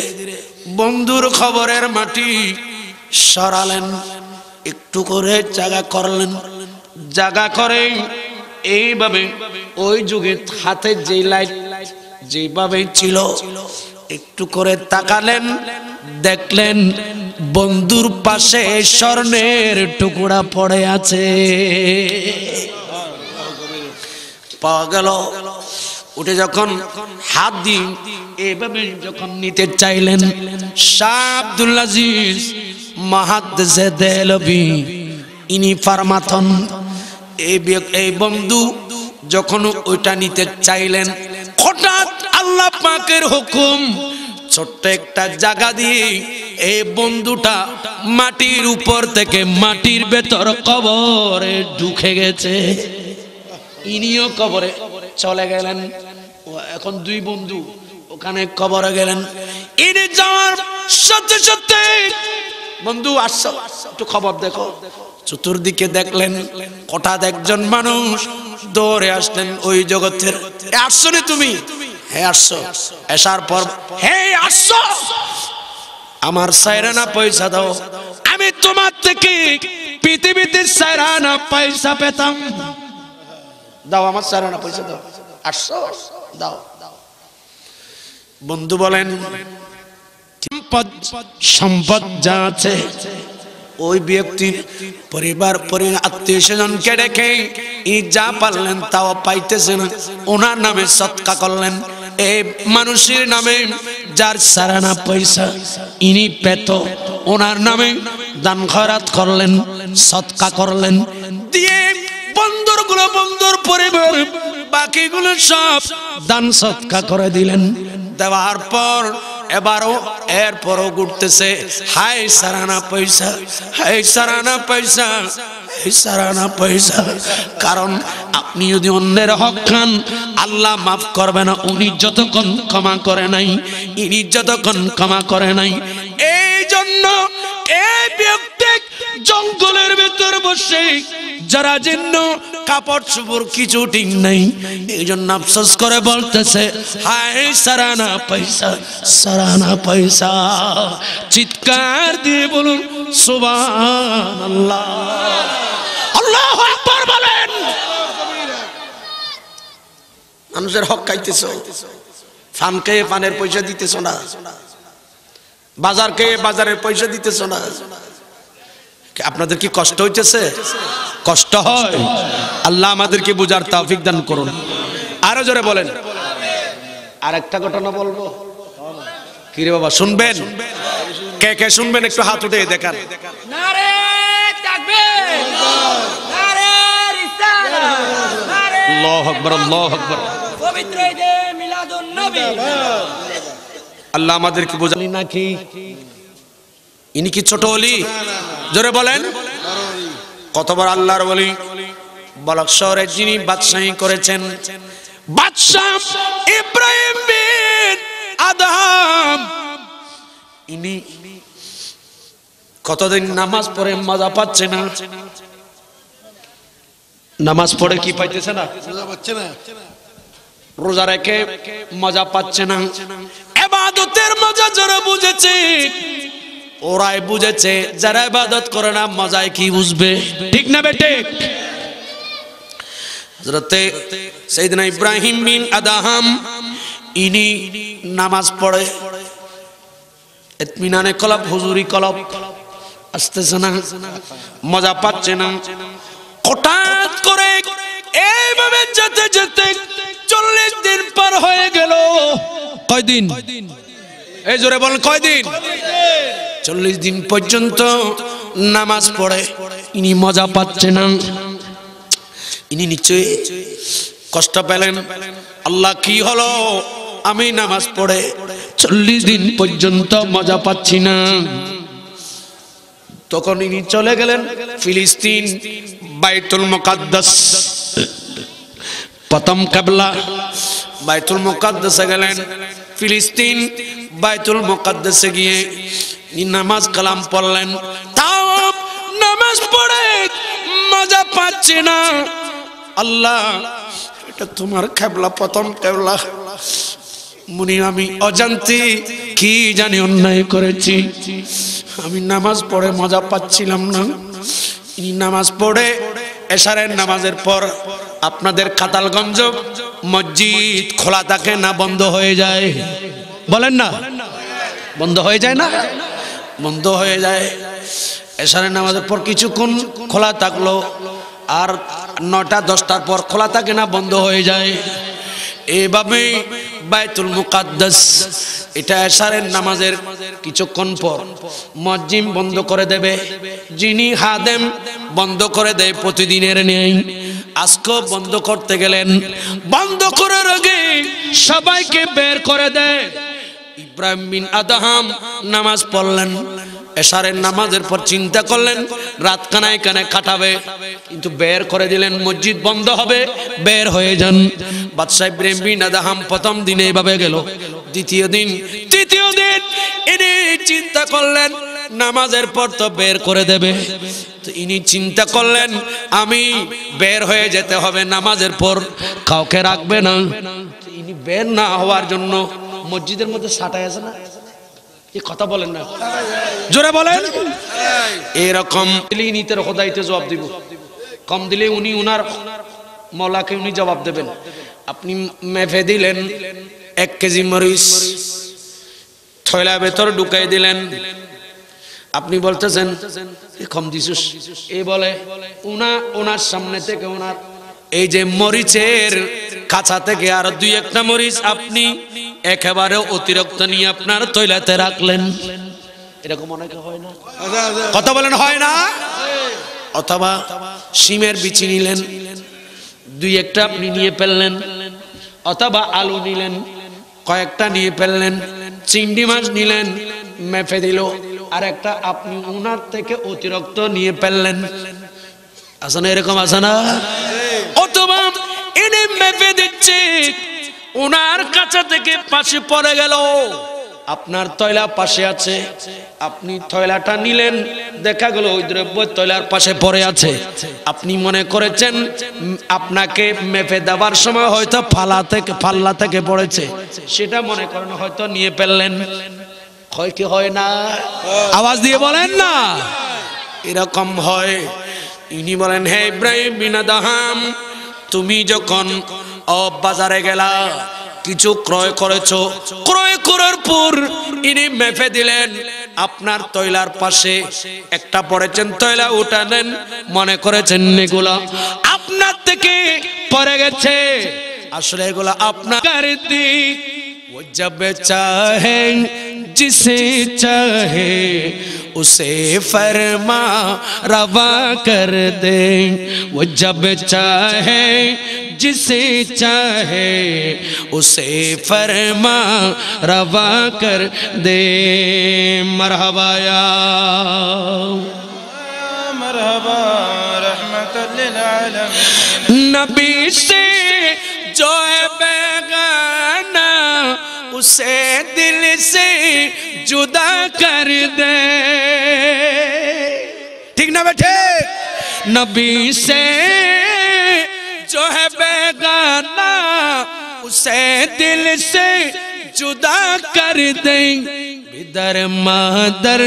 বন্ধুর খবরের মাটি সরালেন একটু করে জাগা করলেন জাগা করে এইভাবে ওই যুগে হাতে যে লাইট যেভাবে ছিল একটু করে তাকালেন দেখলেন বন্ধুর পাশে স্বর্ণের টুকরা পড়ে আছে পাওয়া গেল উঠে যখন হাত দিয়ে এভাবে যখন নিতে চাইলেন শাহ আব্দুল্লাজিজ ফার্মাথন এই বন্ধু ওইটা নিতে চাইলেন হঠাৎ আল্লাহ হুকুম ছোট্ট একটা জায়গা দিয়ে এই বন্ধুটা মাটির উপর থেকে মাটির ভেতর কবরে ঢুকে গেছে ইনিও কবরে চলে গেলেন এখন দুই বন্ধু ওখানে কবরে গেলেন ইনি যাওয়ার সাথে সাথে বন্ধু আসছো একটু খবর দেখো চতুর্দিকে দেখলেন হঠাৎ একজন মানুষ দৌড়ে আসলেন ওই জগতের আসছো রে তুমি হ্যাঁ আসছো আসার পর হে হ্যাঁ, আসছো আমার সাইরানা পয়সা দাও আমি তোমার থেকে পৃথিবীতে সাইরানা পয়সা পেতাম দাও আমার সাইরানা পয়সা দাও আসছো দাও বন্ধু বলেন সম্পদ যা আছে ওই ব্যক্তির পরিবার পরি আত্মীয় স্বজনকে রেখে ই যা পারলেন তাও পাইতেছেন ওনার নামে সৎকা করলেন এই মানুষের নামে যার সারানা পয়সা ইনি পেত ওনার নামে দান খরাত করলেন সৎকা করলেন দিয়ে বন্দর গুলো বন্দর পরিবার বাকিগুলো সব দান সৎকা করে দিলেন দেওয়ার পর এবারও এরপরও ঘুরতেছে হাই সারানা পয়সা হাই সারানা পয়সা হাই সারানা পয়সা কারণ আপনি যদি অন্যের হক খান আল্লাহ মাফ করবে না উনি যতক্ষণ ক্ষমা করে নাই ইনি যতক্ষণ ক্ষমা করে নাই এই জন্য এই ব্যক্তি জঙ্গলের ভেতর বসে যারা জন্য কাপড় চুপুর কিছু ঠিক নেই এই জন্য আফসোস করে বলতেছে হায় সারানা পয়সা সারানা পয়সা চিৎকার দিয়ে বলুন সুবান আল্লাহ আল্লাহ মানুষের হক খাইতেছ ফান খেয়ে পানের পয়সা দিতেছ না বাজার খেয়ে বাজারের পয়সা দিতেছ না আপনাদের কি কষ্ট হইতেছে কষ্ট হয় আল্লাহ আমাদেরকে বুঝার তাফিক দান করুন আরো জোরে বলেন আর একটা ঘটনা বলবো কিরে বাবা শুনবেন কে কে শুনবেন একটু হাত উঠে দেখান আল্লাহ আমাদেরকে বোঝালি নাকি ইনি কি ছোট অলি জোরে বলেন কতবার আল্লাহর বলি বলক শহরে যিনি বাদশাহী করেছেন বাদশাহ ইব্রাহিম বিন আদম ইনি কতদিন নামাজ পড়ে মজা পাচ্ছে না নামাজ পড়ে কি পাইতেছে না পাচ্ছে না রোজা রেখে মজা পাচ্ছে না এবাদতের মজা যারা বুঝেছে ওরাই বুঝেছে যারা ইবাদত করে না মজায় কি বুঝবে ঠিক না বেটে হযরতে সাইয়েদনা ইব্রাহিম বিন আদাহাম ইনি নামাজ পড়ে ইতমিনানে কলব হুজুরি কলব আসতেছে না মজা পাচ্ছে না হঠাৎ করে এইভাবে যেতে যেতে চল্লিশ দিন পার হয়ে গেল কয়দিন এই জোরে বল কয়দিন চল্লিশ দিন পর্যন্ত নামাজ পড়ে ইনি মজা পাচ্ছে ইনি নিশ্চয়ই কষ্ট পেলেন আল্লাহ কি হলো আমি নামাজ পড়ে চল্লিশ দিন পর্যন্ত মজা পাচ্ছি না তখন ইনি চলে গেলেন ফিলিস্তিন বাইতুল মোকাদ্দাস প্রথম কাবলা বাইতুল মোকাদ্দাসে গেলেন ফিলিস্তিন বাইতুল মোকাদ্দেশে গিয়ে নামাজ কালাম পড়লেন তাও নামাজ পড়ে মজা পাচ্ছে না আল্লাহ এটা তোমার খেবলা প্রথম খেবলা মুনি আমি অজান্তি কি জানি অন্যায় করেছি আমি নামাজ পড়ে মজা পাচ্ছিলাম না ইনি নামাজ পড়ে এশারের নামাজের পর আপনাদের খাতালগঞ্জ মসজিদ খোলা থাকে না বন্ধ হয়ে যায় বলেন না বন্ধ হয়ে যায় না বন্ধ হয়ে যায় এসারের নামাজের পর কিছুক্ষণ খোলা থাকলো আর নটা দশটার পর খোলা থাকে না বন্ধ হয়ে যায় এভাবেই বায়তুল মুকাদ্দাস এটা এসারের নামাজের কিছুক্ষণ পর মজিম বন্ধ করে দেবে যিনি হাদেম বন্ধ করে দেয় প্রতিদিনের নেই আজকে বন্ধ করতে গেলেন বন্ধ করার আগে সবাইকে বের করে দেয় ইব্রাহিম বিন আদাহাম নামাজ পড়লেন এসারের নামাজের পর চিন্তা করলেন রাত কানায় কানে কাটাবে কিন্তু বের করে দিলেন মসজিদ বন্ধ হবে বের হয়ে যান বাদশাহ ইব্রাহিম বিন আদাহাম প্রথম দিনে এভাবে গেল দ্বিতীয় দিন তৃতীয় দিন ইনি চিন্তা করলেন নামাজের পর তো বের করে দেবে তো ইনি চিন্তা করলেন আমি বের হয়ে যেতে হবে নামাজের পর কাউকে রাখবে না ইনি বের না হওয়ার জন্য মসজিদের মধ্যে ছাটাই আছে না এ কথা বলেন না জোরে বলেন এরকম দিলেই নিতের জবাব দিব কম দিলে উনি উনার মলাকে উনি জবাব দেবেন আপনি মেফে দিলেন এক কেজি মরিচ ছয়লা ভেতর ঢুকাই দিলেন আপনি বলতেছেন কম দিসুস এ বলে উনা ওনার সামনে থেকে ওনার এই যে মরিচের কাছা থেকে আর দুই একটা মরিচ আপনি একেবারে অতিরিক্ত নিয়ে আপনার তৈলাতে রাখলেন এরকম অনেকে হয় না কথা বলেন হয় না অথবা সিমের বিচি নিলেন দুই একটা আপনি নিয়ে ফেললেন অথবা আলু নিলেন কয়েকটা নিয়ে ফেললেন চিংড়ি মাছ নিলেন মেপে দিল আর একটা আপনি উনার থেকে অতিরিক্ত নিয়ে ফেললেন না এরকম আছে না এনে মেপে দিচ্ছে ওনার কাছে থেকে পাশে পড়ে গেল আপনার তয়লা পাশে আছে আপনি তয়লাটা নিলেন দেখা গেল ওই দ্রব্য তয়লার পাশে পড়ে আছে আপনি মনে করেছেন আপনাকে মেপে দেওয়ার সময় হয়তো ফালা থেকে ফাল্লা থেকে পড়েছে সেটা মনে করেন হয়তো নিয়ে ফেললেন হয় কি হয় না আওয়াজ দিয়ে বলেন না এরকম হয় ইনি বলেন হ্যাঁ ইব্রাহিম বিনা দাহাম তুমি যখন বাজারে গেলা কিছু ক্রয় করেছ ক্রয় করার পর ইনি মেপে দিলেন আপনার তৈলার পাশে একটা পড়েছেন তৈলা উঠালেন মনে করেছেন এগুলা আপনার থেকে পড়ে গেছে আসলে এগুলো আপনার দিক ও যাবে جسے چاہے اسے فرما روا کر دے وہ جب چاہے جسے چاہے اسے فرما روا کر دے مرحبا یا مرحبا رحمت للعالم نبی سے جو ہے بیگا اسے دل سے جدا کر دے ٹھیک نہ بیٹھے نبی سے جو ہے بیگانہ اسے دل سے جدا کر دیں بدر مادر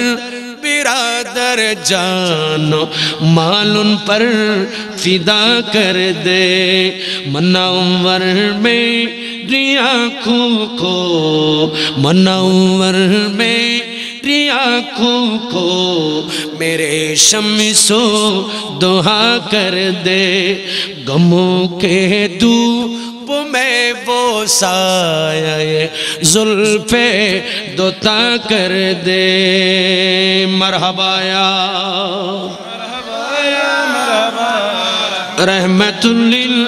برادر جانو مال ان پر فدا کر دے منور میں ریا کو کو منور میں ریا کو کو میرے شمسو دعا کر دے گموں کے دو دھوپ میں وہ سایہ زلف دوتا کر دے مرحبا یا رحمت لیل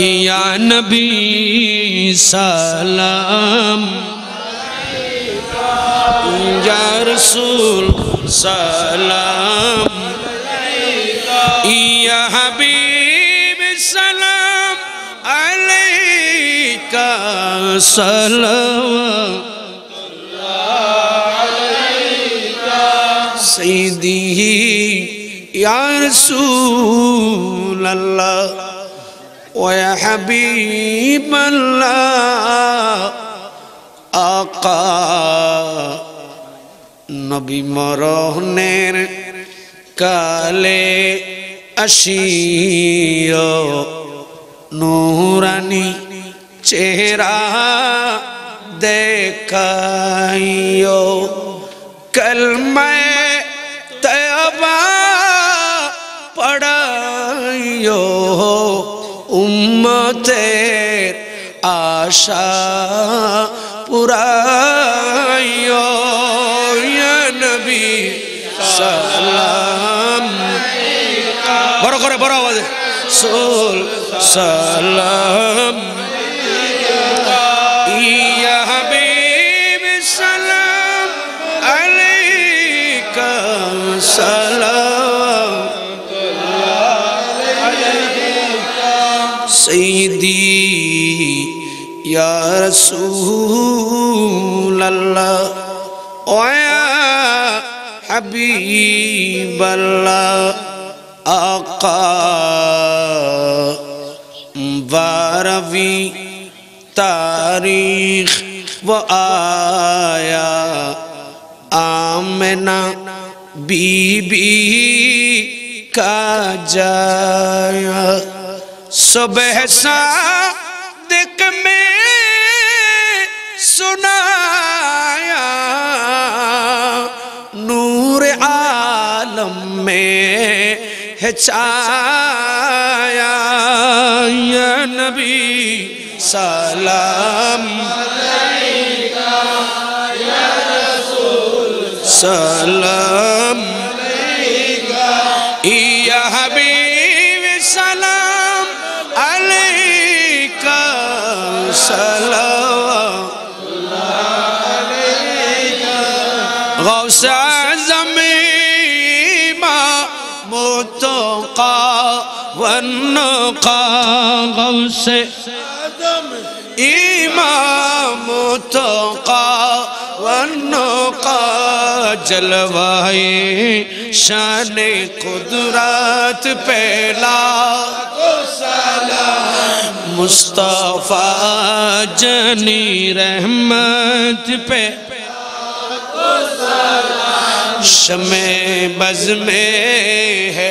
یا نبی سلام یا رسول سلام سلام سیدی یا رسول اللہ و یا حبیب اللہ آقا نبی مرہنیر کالے اشیو نورانی چہرہ دیکھائیو کل میں طیبہ پڑھائیو امت آشا پرائیو یا نبی سلام برو کرے برو آواز سول سلام یا رسول اللہ او یا حبیب اللہ آقا باروی تاریخ و آیا آمنہ بی بی کا جایا صبح سادق میں سنایا نور عالم میں ہے یا نبی سلام علیکہ یا رسول سلام سے امام توقع ونقا جلوائی شان قدرات پہلا مصطفیٰ جنی رحمت پہ شم بز میں ہے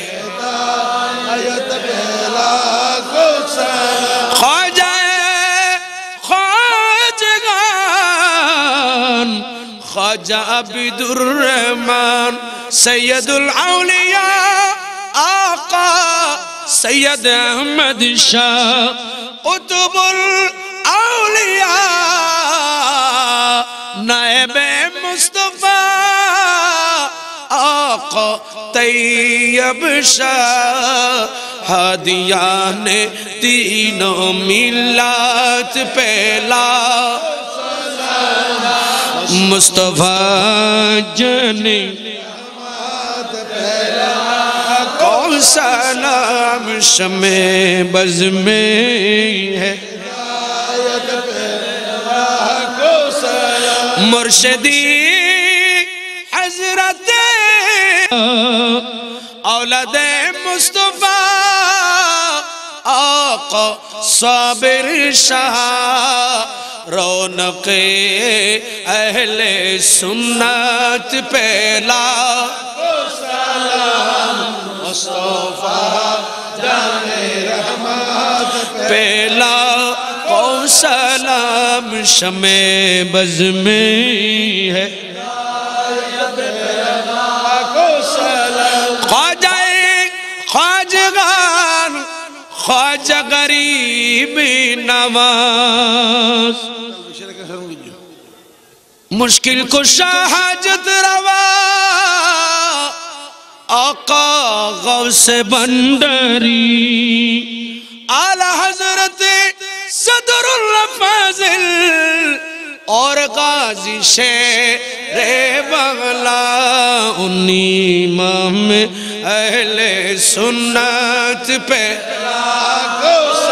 خواجہ عبد الرحمن سید ال آقا سید احمد شاہ قطب اونل نائب مصطفیٰ آقا طیب شاہ نی تینوں ملا پہلا مصطفیٰ جن حمد پہلا کون سا نام شم بز میں ہے مرشدی حضرت اولاد مصطفیٰ آقا صابر شاہ رونق اہل سنت پلا سلا سوفا پلا سلام شمع بزمی ہے بھی نواز مشکل کو شاہجت روا آقا غوث بندری اعلی حضرت صدر الفاضل اور غازی شیر بغلا انی امام اہل سنت پہ لاغو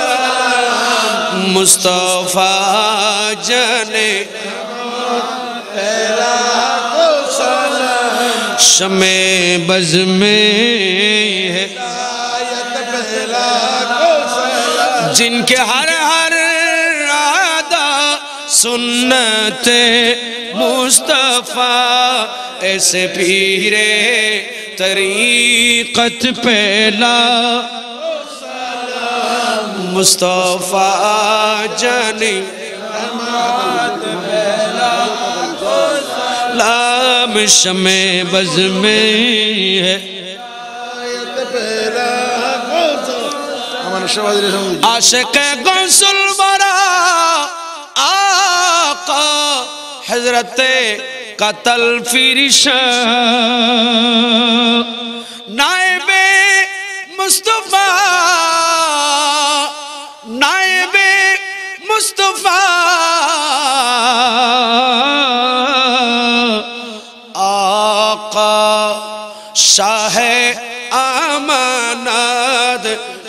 مستعفی جنے بز میں ہے جن کے ہر ہر رادا سنت مصطفیٰ ایسے پیرے طریقت پہلا مصطفیٰ جانی مستفا بز میں ہے عاشق گنسل برا آقا حضرت قتل فریش نائب مصطفیٰ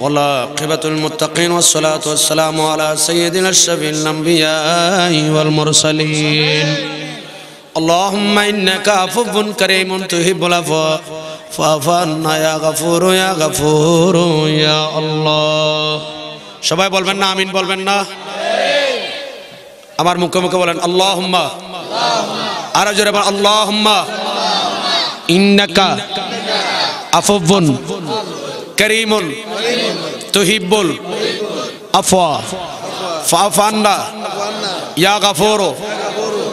والعاقبة المتقين والصلاة والسلام على سيدنا الشفيع الأنبياء والمرسلين اللهم إنك عفو كريم تحب العفو فاعف عنا يا غفور يا غفور يا الله সবাই বলবেন না আমিন বলবেন না আমার মুখে মুখে বলেন اللهم আরো জোরে اللهم আল্লাহুম্মা ইন্নাকা আফুবুন كريم تهيب أفوا فافانا يا غفور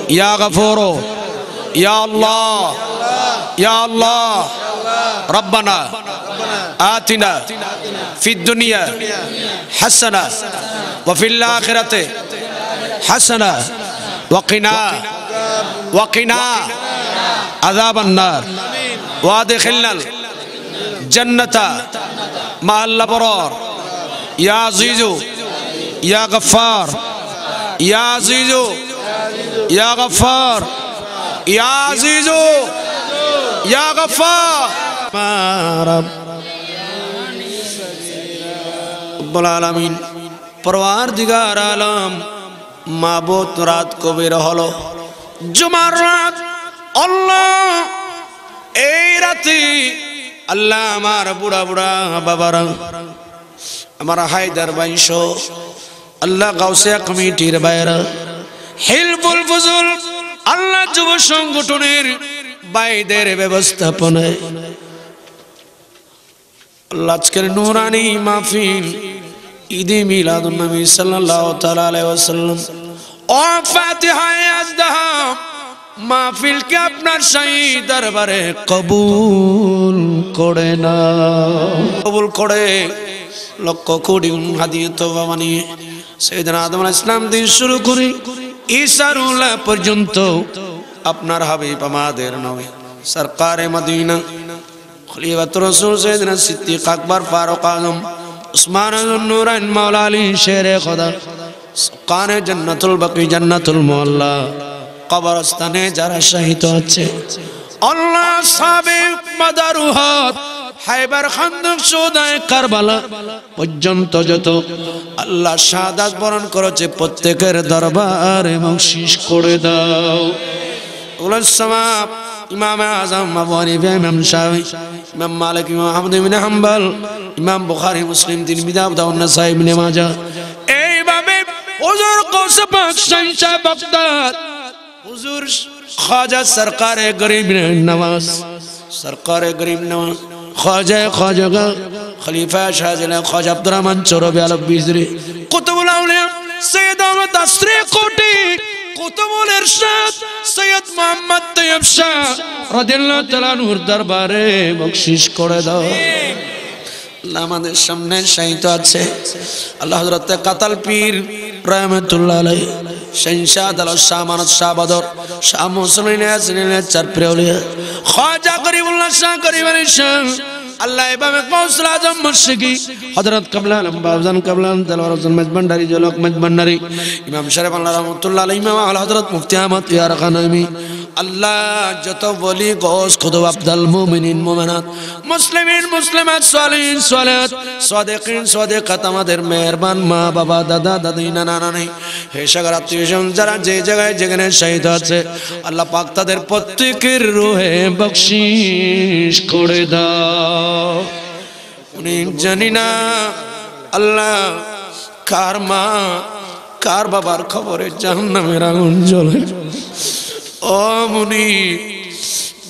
يا غفور يا الله يا الله ربنا آتنا في الدنيا حسنة وفي الآخرة حسنة وقنا وقنا عذاب النار وادخلنا جنتا ما اللہ برار یا عزیزو یا غفار یا عزیزو یا غفار یا عزیزو یا غفار رب العالمین پروار دگار عالم مابوت رات کو بھی رہلو جمع رات اللہ ایرتی ایرتی আল্লাহ আমার বুড়া বুড়া বাবার আমার হায়দার বাইশ আল্লাহ গাউসে কমিটির হিল বুল বুজুল আল্লাহ যুব সংগঠনের বাইদের ব্যবস্থাপনায় আল্লাহ নুরানি মাহফিল ঈদে মিলাদ নবী সাল্লাল্লাহু তাআলা আলাইহি ওয়াসাল্লাম ও ফাতিহা মাহফিলকে আপনার সেই দরবারে কবুল করে না কবুল করে লক্ষ কোটি হাদিয়ে তোবা মানিয়ে সেদিন আদম ইসলাম দিন শুরু করি ঈশারুল্লাহ পর্যন্ত আপনার হাবিব আমাদের নবে সরকারে মদিনা খলিফাত রসুল সেদিন সিদ্দিক আকবর ফারুক আজম উসমান নুরাইন মাওলা আলী শেরে খোদা সকানে জান্নাতুল বাকি জান্নাতুল মোল্লা কবরস্থানে যারা শহীদ আছে আল্লাহ সাবেক মাদারুহাত হাইবার খন্দক সুদায় কারবালা পর্যন্ত যত আল্লাহ সাদাত বরণ করেছে প্রত্যেকের দরবার এবং শীষ করে দাও উলাসমাপ ইমাম আজম আবু হানিফা ইমাম শাফি ইমাম মালিক ইমাম আহমদ ইবনে হাম্বল ইমাম বুখারী মুসলিম তিরমিজি আবু দাউদ নাসাই ইবনে মাজাহ এইভাবে হুজুর কৌসে পাক সংসার বাগদাদ হুজুর খাজা সরকারে গরিব নওয়াজ সরকারে গরিব নওয়াজ খাজা খাজা খলিফা শাহজালাল খাজা আব্দুর রহমান চৌরবি আলব বিজরি কুতুবুল আউলিয়া সৈয়দ আহমদ আসরে কোটি কুতুবুল ইরশাদ সৈয়দ মোহাম্মদ তৈয়ব শাহ রাদিয়াল্লাহু তাআলা নূর দরবারে বকশিশ করে দাও আল্লাহ আমাদের সামনে শায়িত আছে আল্লাহ হযরত কাতাল পীর রহমাতুল্লাহ আলাইহি شہنشاہ دل شاہ مانت شاہ بدر شاہ محسن نے حسن نے چر پریولی خواجہ قریب اللہ شاہ قریب اللہ شاہ আল্লাহ এভাবে পৌঁছলা আজম মুর্শিকি হজরত কাবলান বাবজান কাবলান দেলওয়ার হোসেন মেজবান্ডারি জলক মেজবান্ডারি ইমাম শরীফ আল্লাহ রাহমাতুল্লাহ আলাইহি ইমাম আল হযরত মুফতি আহমদ ইয়ার খানামি আল্লাহ যত বলি গোস খুদ আব্দুল মুমিনিন মুমিনাত মুসলিমিন মুসলিমাত সালিহিন সালিহাত সাদিকিন সাদিকাত আমাদের মেহেরবান মা বাবা দাদা দাদি নানা নানি হে সাগর আত্মীয়জন যারা যে জায়গায় যেখানে শহীদ আছে আল্লাহ পাক তাদের প্রত্যেকের রুহে বখশিশ করে দাও উনি জানি না আল্লাহ কার মা কার বাবার খবরে নামের আগুন জ্বলে ও মুনি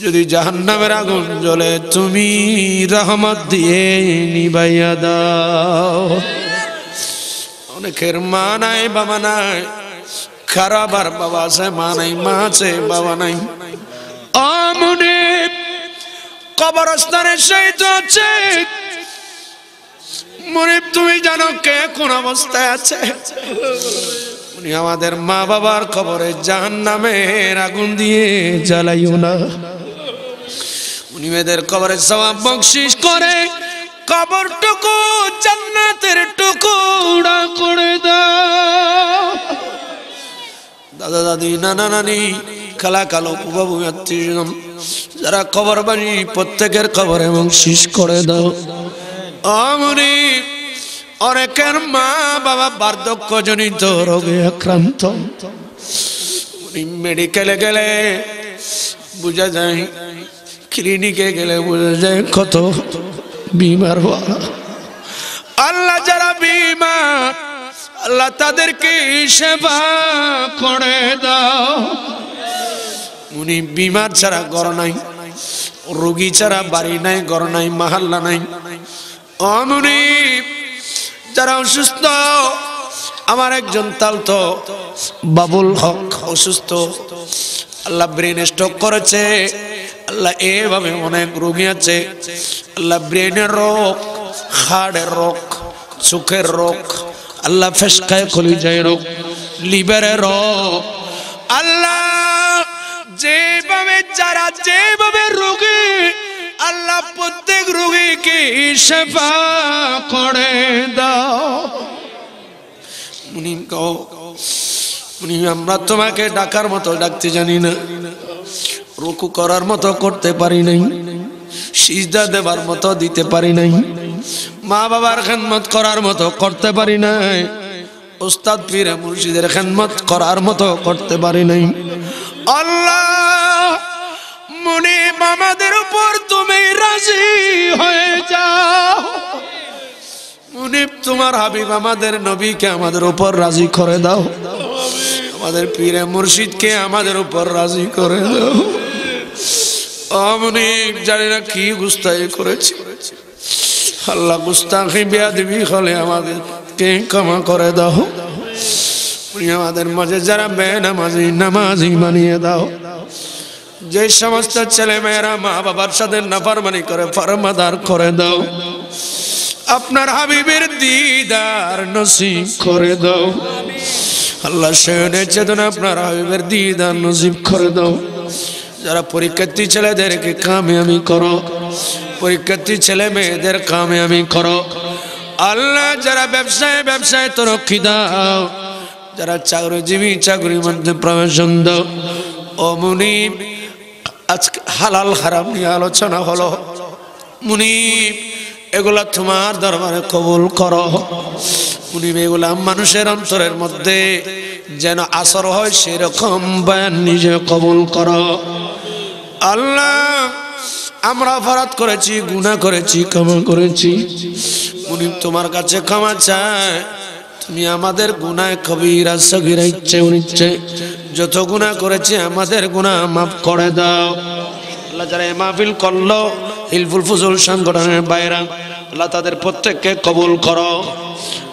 যদি নামের আগুন জ্বলে তুমি রহমত দিয়ে নিবাইয়া দাও অনেকের মা নাই বাবা নাই খারাপ আর বাবা আছে মা নাই মা আছে বাবা নাই অমনে কবরস্থানের সহিত আছে মরিব তুমি জানো কে কোন অবস্থায় আছে উনি আমাদের মা বাবার খবরে জাহান নামের আগুন দিয়ে জ্বালাইও না উনি মেয়েদের কবরে সবাব বকশিস করে টুকু জান্নাতের টুকুড়া করে দাও দাদা দাদি নানা নানি খালা কালো বাবু আত্মীয় যারা কবর বানি প্রত্যেকের কবর এবং শেষ করে দাও আমরি অনেকের মা বাবা বার্ধক্যজনিত রোগে আক্রান্ত মেডিকেলে গেলে বোঝা যায় ক্লিনিকে গেলে বোঝা যায় কত বিমার আল্লাহ যারা বিমার আল্লাহ তাদেরকে সেবা করে দাও উনি বিমার ছাড়া ঘর নাই রুগী ছাড়া বাড়ি নাই ঘর নাই মাহাল্লা নাই অমনি যারা অসুস্থ আমার একজন তো বাবুল হক অসুস্থ আল্লাহ ব্রেন স্টক করেছে আল্লাহ এভাবে অনেক রোগী আছে আল্লাহ ব্রেনের রোগ হাড়ের রোগ চোখের রোগ আল্লাহ ফেসকায় খলি যায় রোগ লিভারের রোগ আল্লাহ যেভাবে যারা যেভাবে রোগী আল্লাহ প্রত্যেক রোগীকে সেবা করে দাও মুনিম কও মুনিম আমরা তোমাকে ডাকার মতো ডাকতে জানি না রুকু করার মতো করতে পারি নাই সিজদা দেবার মতো দিতে পারি নাই মা বাবার খেদমত করার মতো করতে পারি নাই ওস্তাদ পীরে মুর্শিদের খেদমত করার মতো করতে পারি নাই আল্লাহ মনে আমাদের উপর তুমি রাজি হয়ে যাও মুনিব তোমার হাবিব আমাদের নবীকে আমাদের উপর রাজি করে দাও আমাদের পীরে মুর্শিদকে আমাদের উপর রাজি করে দাও কি আমাদেরকে ক্ষমা করে দাও আমাদের মাঝে যারা বেনামাজি নামাজি বানিয়ে দাও যে সমস্ত ছেলেমেয়েরা মা বাবার সাথে নাফারমানি করে ফারমাদার করে দাও আপনার হাবিবের দিদার নসিব করে দাও আল্লাহ সেনের চেতনা আপনার হাবিবের দিদার নসিব করে দাও যারা পরীক্ষার্থী ছেলেদেরকে কামে আমি করো পরীক্ষার্থী ছেলে মেয়েদের কামে আমি করো আল্লাহ যারা ব্যবসায় ব্যবসায় তো রক্ষি দাও যারা চাকরিজীবী চাকরির মধ্যে প্রবেশন দাও অমনি আজকে হালাল হারাম নিয়ে আলোচনা হলো মুনি এগুলা তোমার দরবারে কবুল করো মানুষের অন্তরের মধ্যে যেন আসর হয় সেরকম বয়ান নিজে কবুল করো আল্লাহ আমরা অপরাধ করেছি গুণা করেছি ক্ষমা করেছি মুনি তোমার কাছে ক্ষমা চায় তুমি আমাদের গুনায় কবিরা সগিরা ইচ্ছে উনিচ্ছে যত গুণা করেছে আমাদের গুণা মাফ করে দাও আল্লাহ যারা মাহফিল করলো হিলফুল ফুজুল সংগঠনের বাইরা আল্লাহ তাদের প্রত্যেককে কবুল করো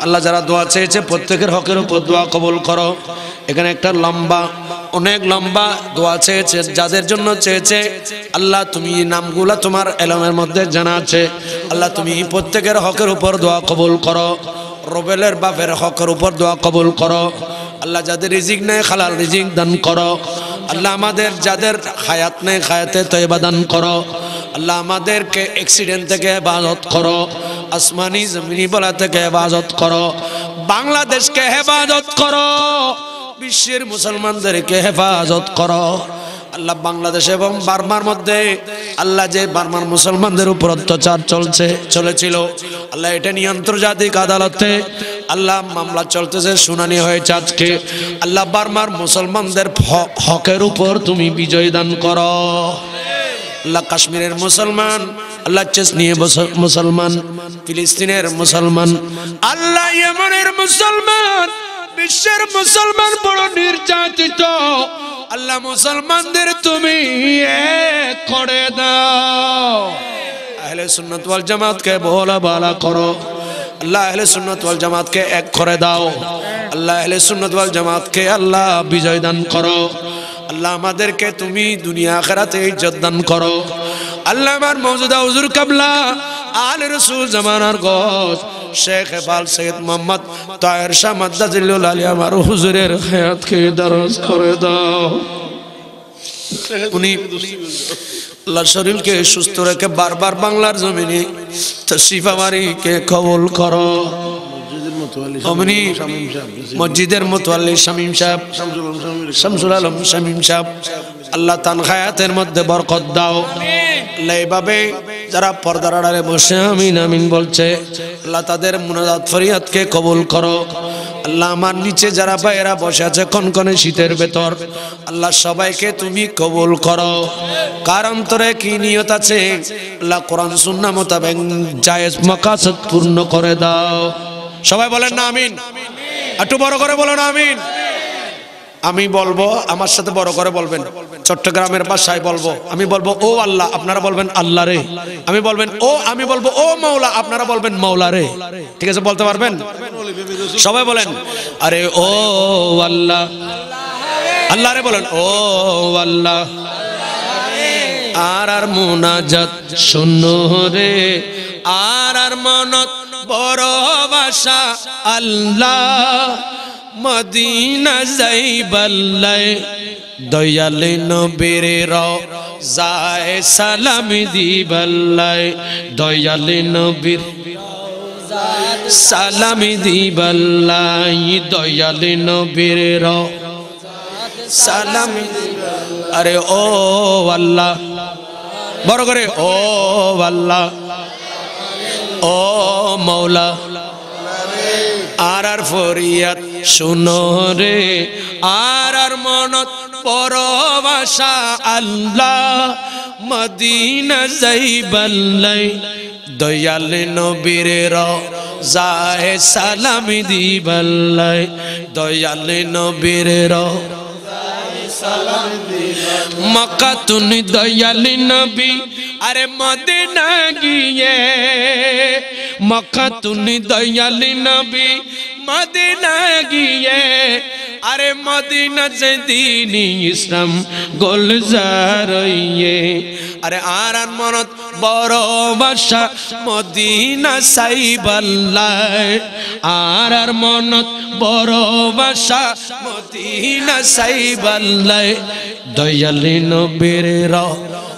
আল্লাহ যারা দোয়া চেয়েছে প্রত্যেকের হকের উপর দোয়া কবুল করো এখানে একটা লম্বা অনেক লম্বা দোয়া চেয়েছে যাদের জন্য চেয়েছে আল্লাহ তুমি নামগুলা তোমার এলমের মধ্যে জানা আছে আল্লাহ তুমি প্রত্যেকের হকের উপর দোয়া কবুল করো রোবেলের বাপের হকের উপর দোয়া কবুল করো আল্লাহ যাদের রিজিক নেই খালাল রিজিক দান করো আল্লাহ আমাদের যাদের হায়াত নেই হায়াতে তৈবা দান করো আল্লাহ আমাদেরকে অ্যাক্সিডেন্ট থেকে হেফাজত করো আসমানি জমিনি বলা থেকে হেফাজত করো বাংলাদেশকে হেফাজত করো বিশ্বের মুসলমানদেরকে হেফাজত করো আল্লাহ বাংলাদেশ এবং বার্মার মধ্যে আল্লাহ যে বার্মার মুসলমানদের উপর অত্যাচার চলছে চলেছিল আল্লাহ এটা নিয়ে আন্তর্জাতিক আদালতে আল্লাহ মামলা চলতেছে শুনানি হয়েছে আজকে আল্লাহ বার্মার মুসলমানদের হকের উপর তুমি বিজয় দান করো আল্লাহ কাশ্মীরের মুসলমান আল্লাহ চেস নিয়ে মুসলমান ফিলিস্তিনের মুসলমান আল্লাহ ইয়েমেনের মুসলমান বিশ্বের মুসলমান বড় নির্যাতিত আল্লাহ মুসলমানদের তুমি করে দাও আহলে সুন্নত ওয়াল জামাতকে বলা বালা করো আল্লাহ আহলে সুন্নত ওয়াল জামাতকে এক করে দাও আল্লাহ আহলে সুন্নত ওয়াল জামাতকে আল্লাহ বিজয় দান করো আল্লাহ আমাদেরকে তুমি দুনিয়া আখেরাতে ইজ্জত দান করো আল্লাহ আমার মৌজুদা হুজুর কাবলা আল রসুল জামানার গছ শেখ বাল সৈয়দ মোহাম্মদ তায়ের শাহ মাদ্দাজিল্লুল আলী আমার হুজুরের হায়াতকে দারাজ করে দাও উনি শরীরকে সুস্থ রেখে বারবার বাংলার জমিনে তশিফ আমারিকে কবল করো অমনি মসজিদের মতোয়াল্লি শামীম সাহেব শামসুল আলম শামীম সাহেব আল্লাহ তান হায়াতের মধ্যে বরকত দাও আল্লাহ যারা পর্দার আড়ালে বসে আমিন আমিন বলছে আল্লাহ তাদের মুনাজাত ফরিয়াদকে কবুল করো আল্লাহ আমার নিচে যারা ভাইয়েরা বসে আছে কনকনে শীতের ভেতর আল্লাহ সবাইকে তুমি কবুল করো কার অন্তরে কি নিয়ত আছে আল্লাহ কোরআন সুন্না মোতাবেক জায়েজ মকাসদ পূর্ণ করে দাও সবাই বলেন না আমিন একটু বড় করে বলেন আমিন আমি বলবো আমার সাথে বড় করে বলবেন চট্টগ্রামের বাসায় বলবো আমি বলবো ও আল্লাহ আপনারা বলবেন আল্লাহ রে আমি বলবেন ও আমি বলবো ও মৌলা আপনারা বলবেন মৌলা রে ঠিক আছে বলতে পারবেন সবাই বলেন আরে ও আল্লাহ আল্লাহ রে বলেন ও আল্লাহ আর আর মোনাজাত শূন্য রে আর আর মনত বড় ভাষা আল্লাহ মদিনা যাই বল্লাই দয়াল নবীর রায় সালাম দি বল্লাই দয়াল নবীর সালাম দি বল্লাই দয়াল নবীর র সালাম আরে ও আল্লাহ বড় করে ও আল্লাহ ও মৌলা আর আর ফরিয়াদ শুনো রে আর আর মনত পরবাসা আল্লাহ মদিনা যাই যাইবাল্লাই দয়াল নবীর র যায় সালাম দি দিবাল্লাই দয়াল নবীর সালাম মক্কা তুমি দয়াল নবী আরে মদিনা গিয়ে মখাতুনি দয়ালি নবী মদিনা গিয়ে আরে মদিনা যে দিনী ইসলাম গোলজার আরে আর মনত বড় বাসা মদিনা সাইবাল্লায় আর আর মনত বড় বাসা মদিনা সাইবাল্লায় দয়ালি নবীর র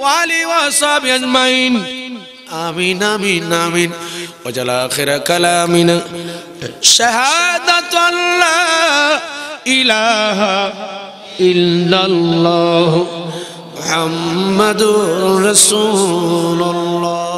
وعلي وصحبه أجمعين آمين آمين آمين وجل آخر كلامنا شهادة الله إله إلا الله محمد رسول الله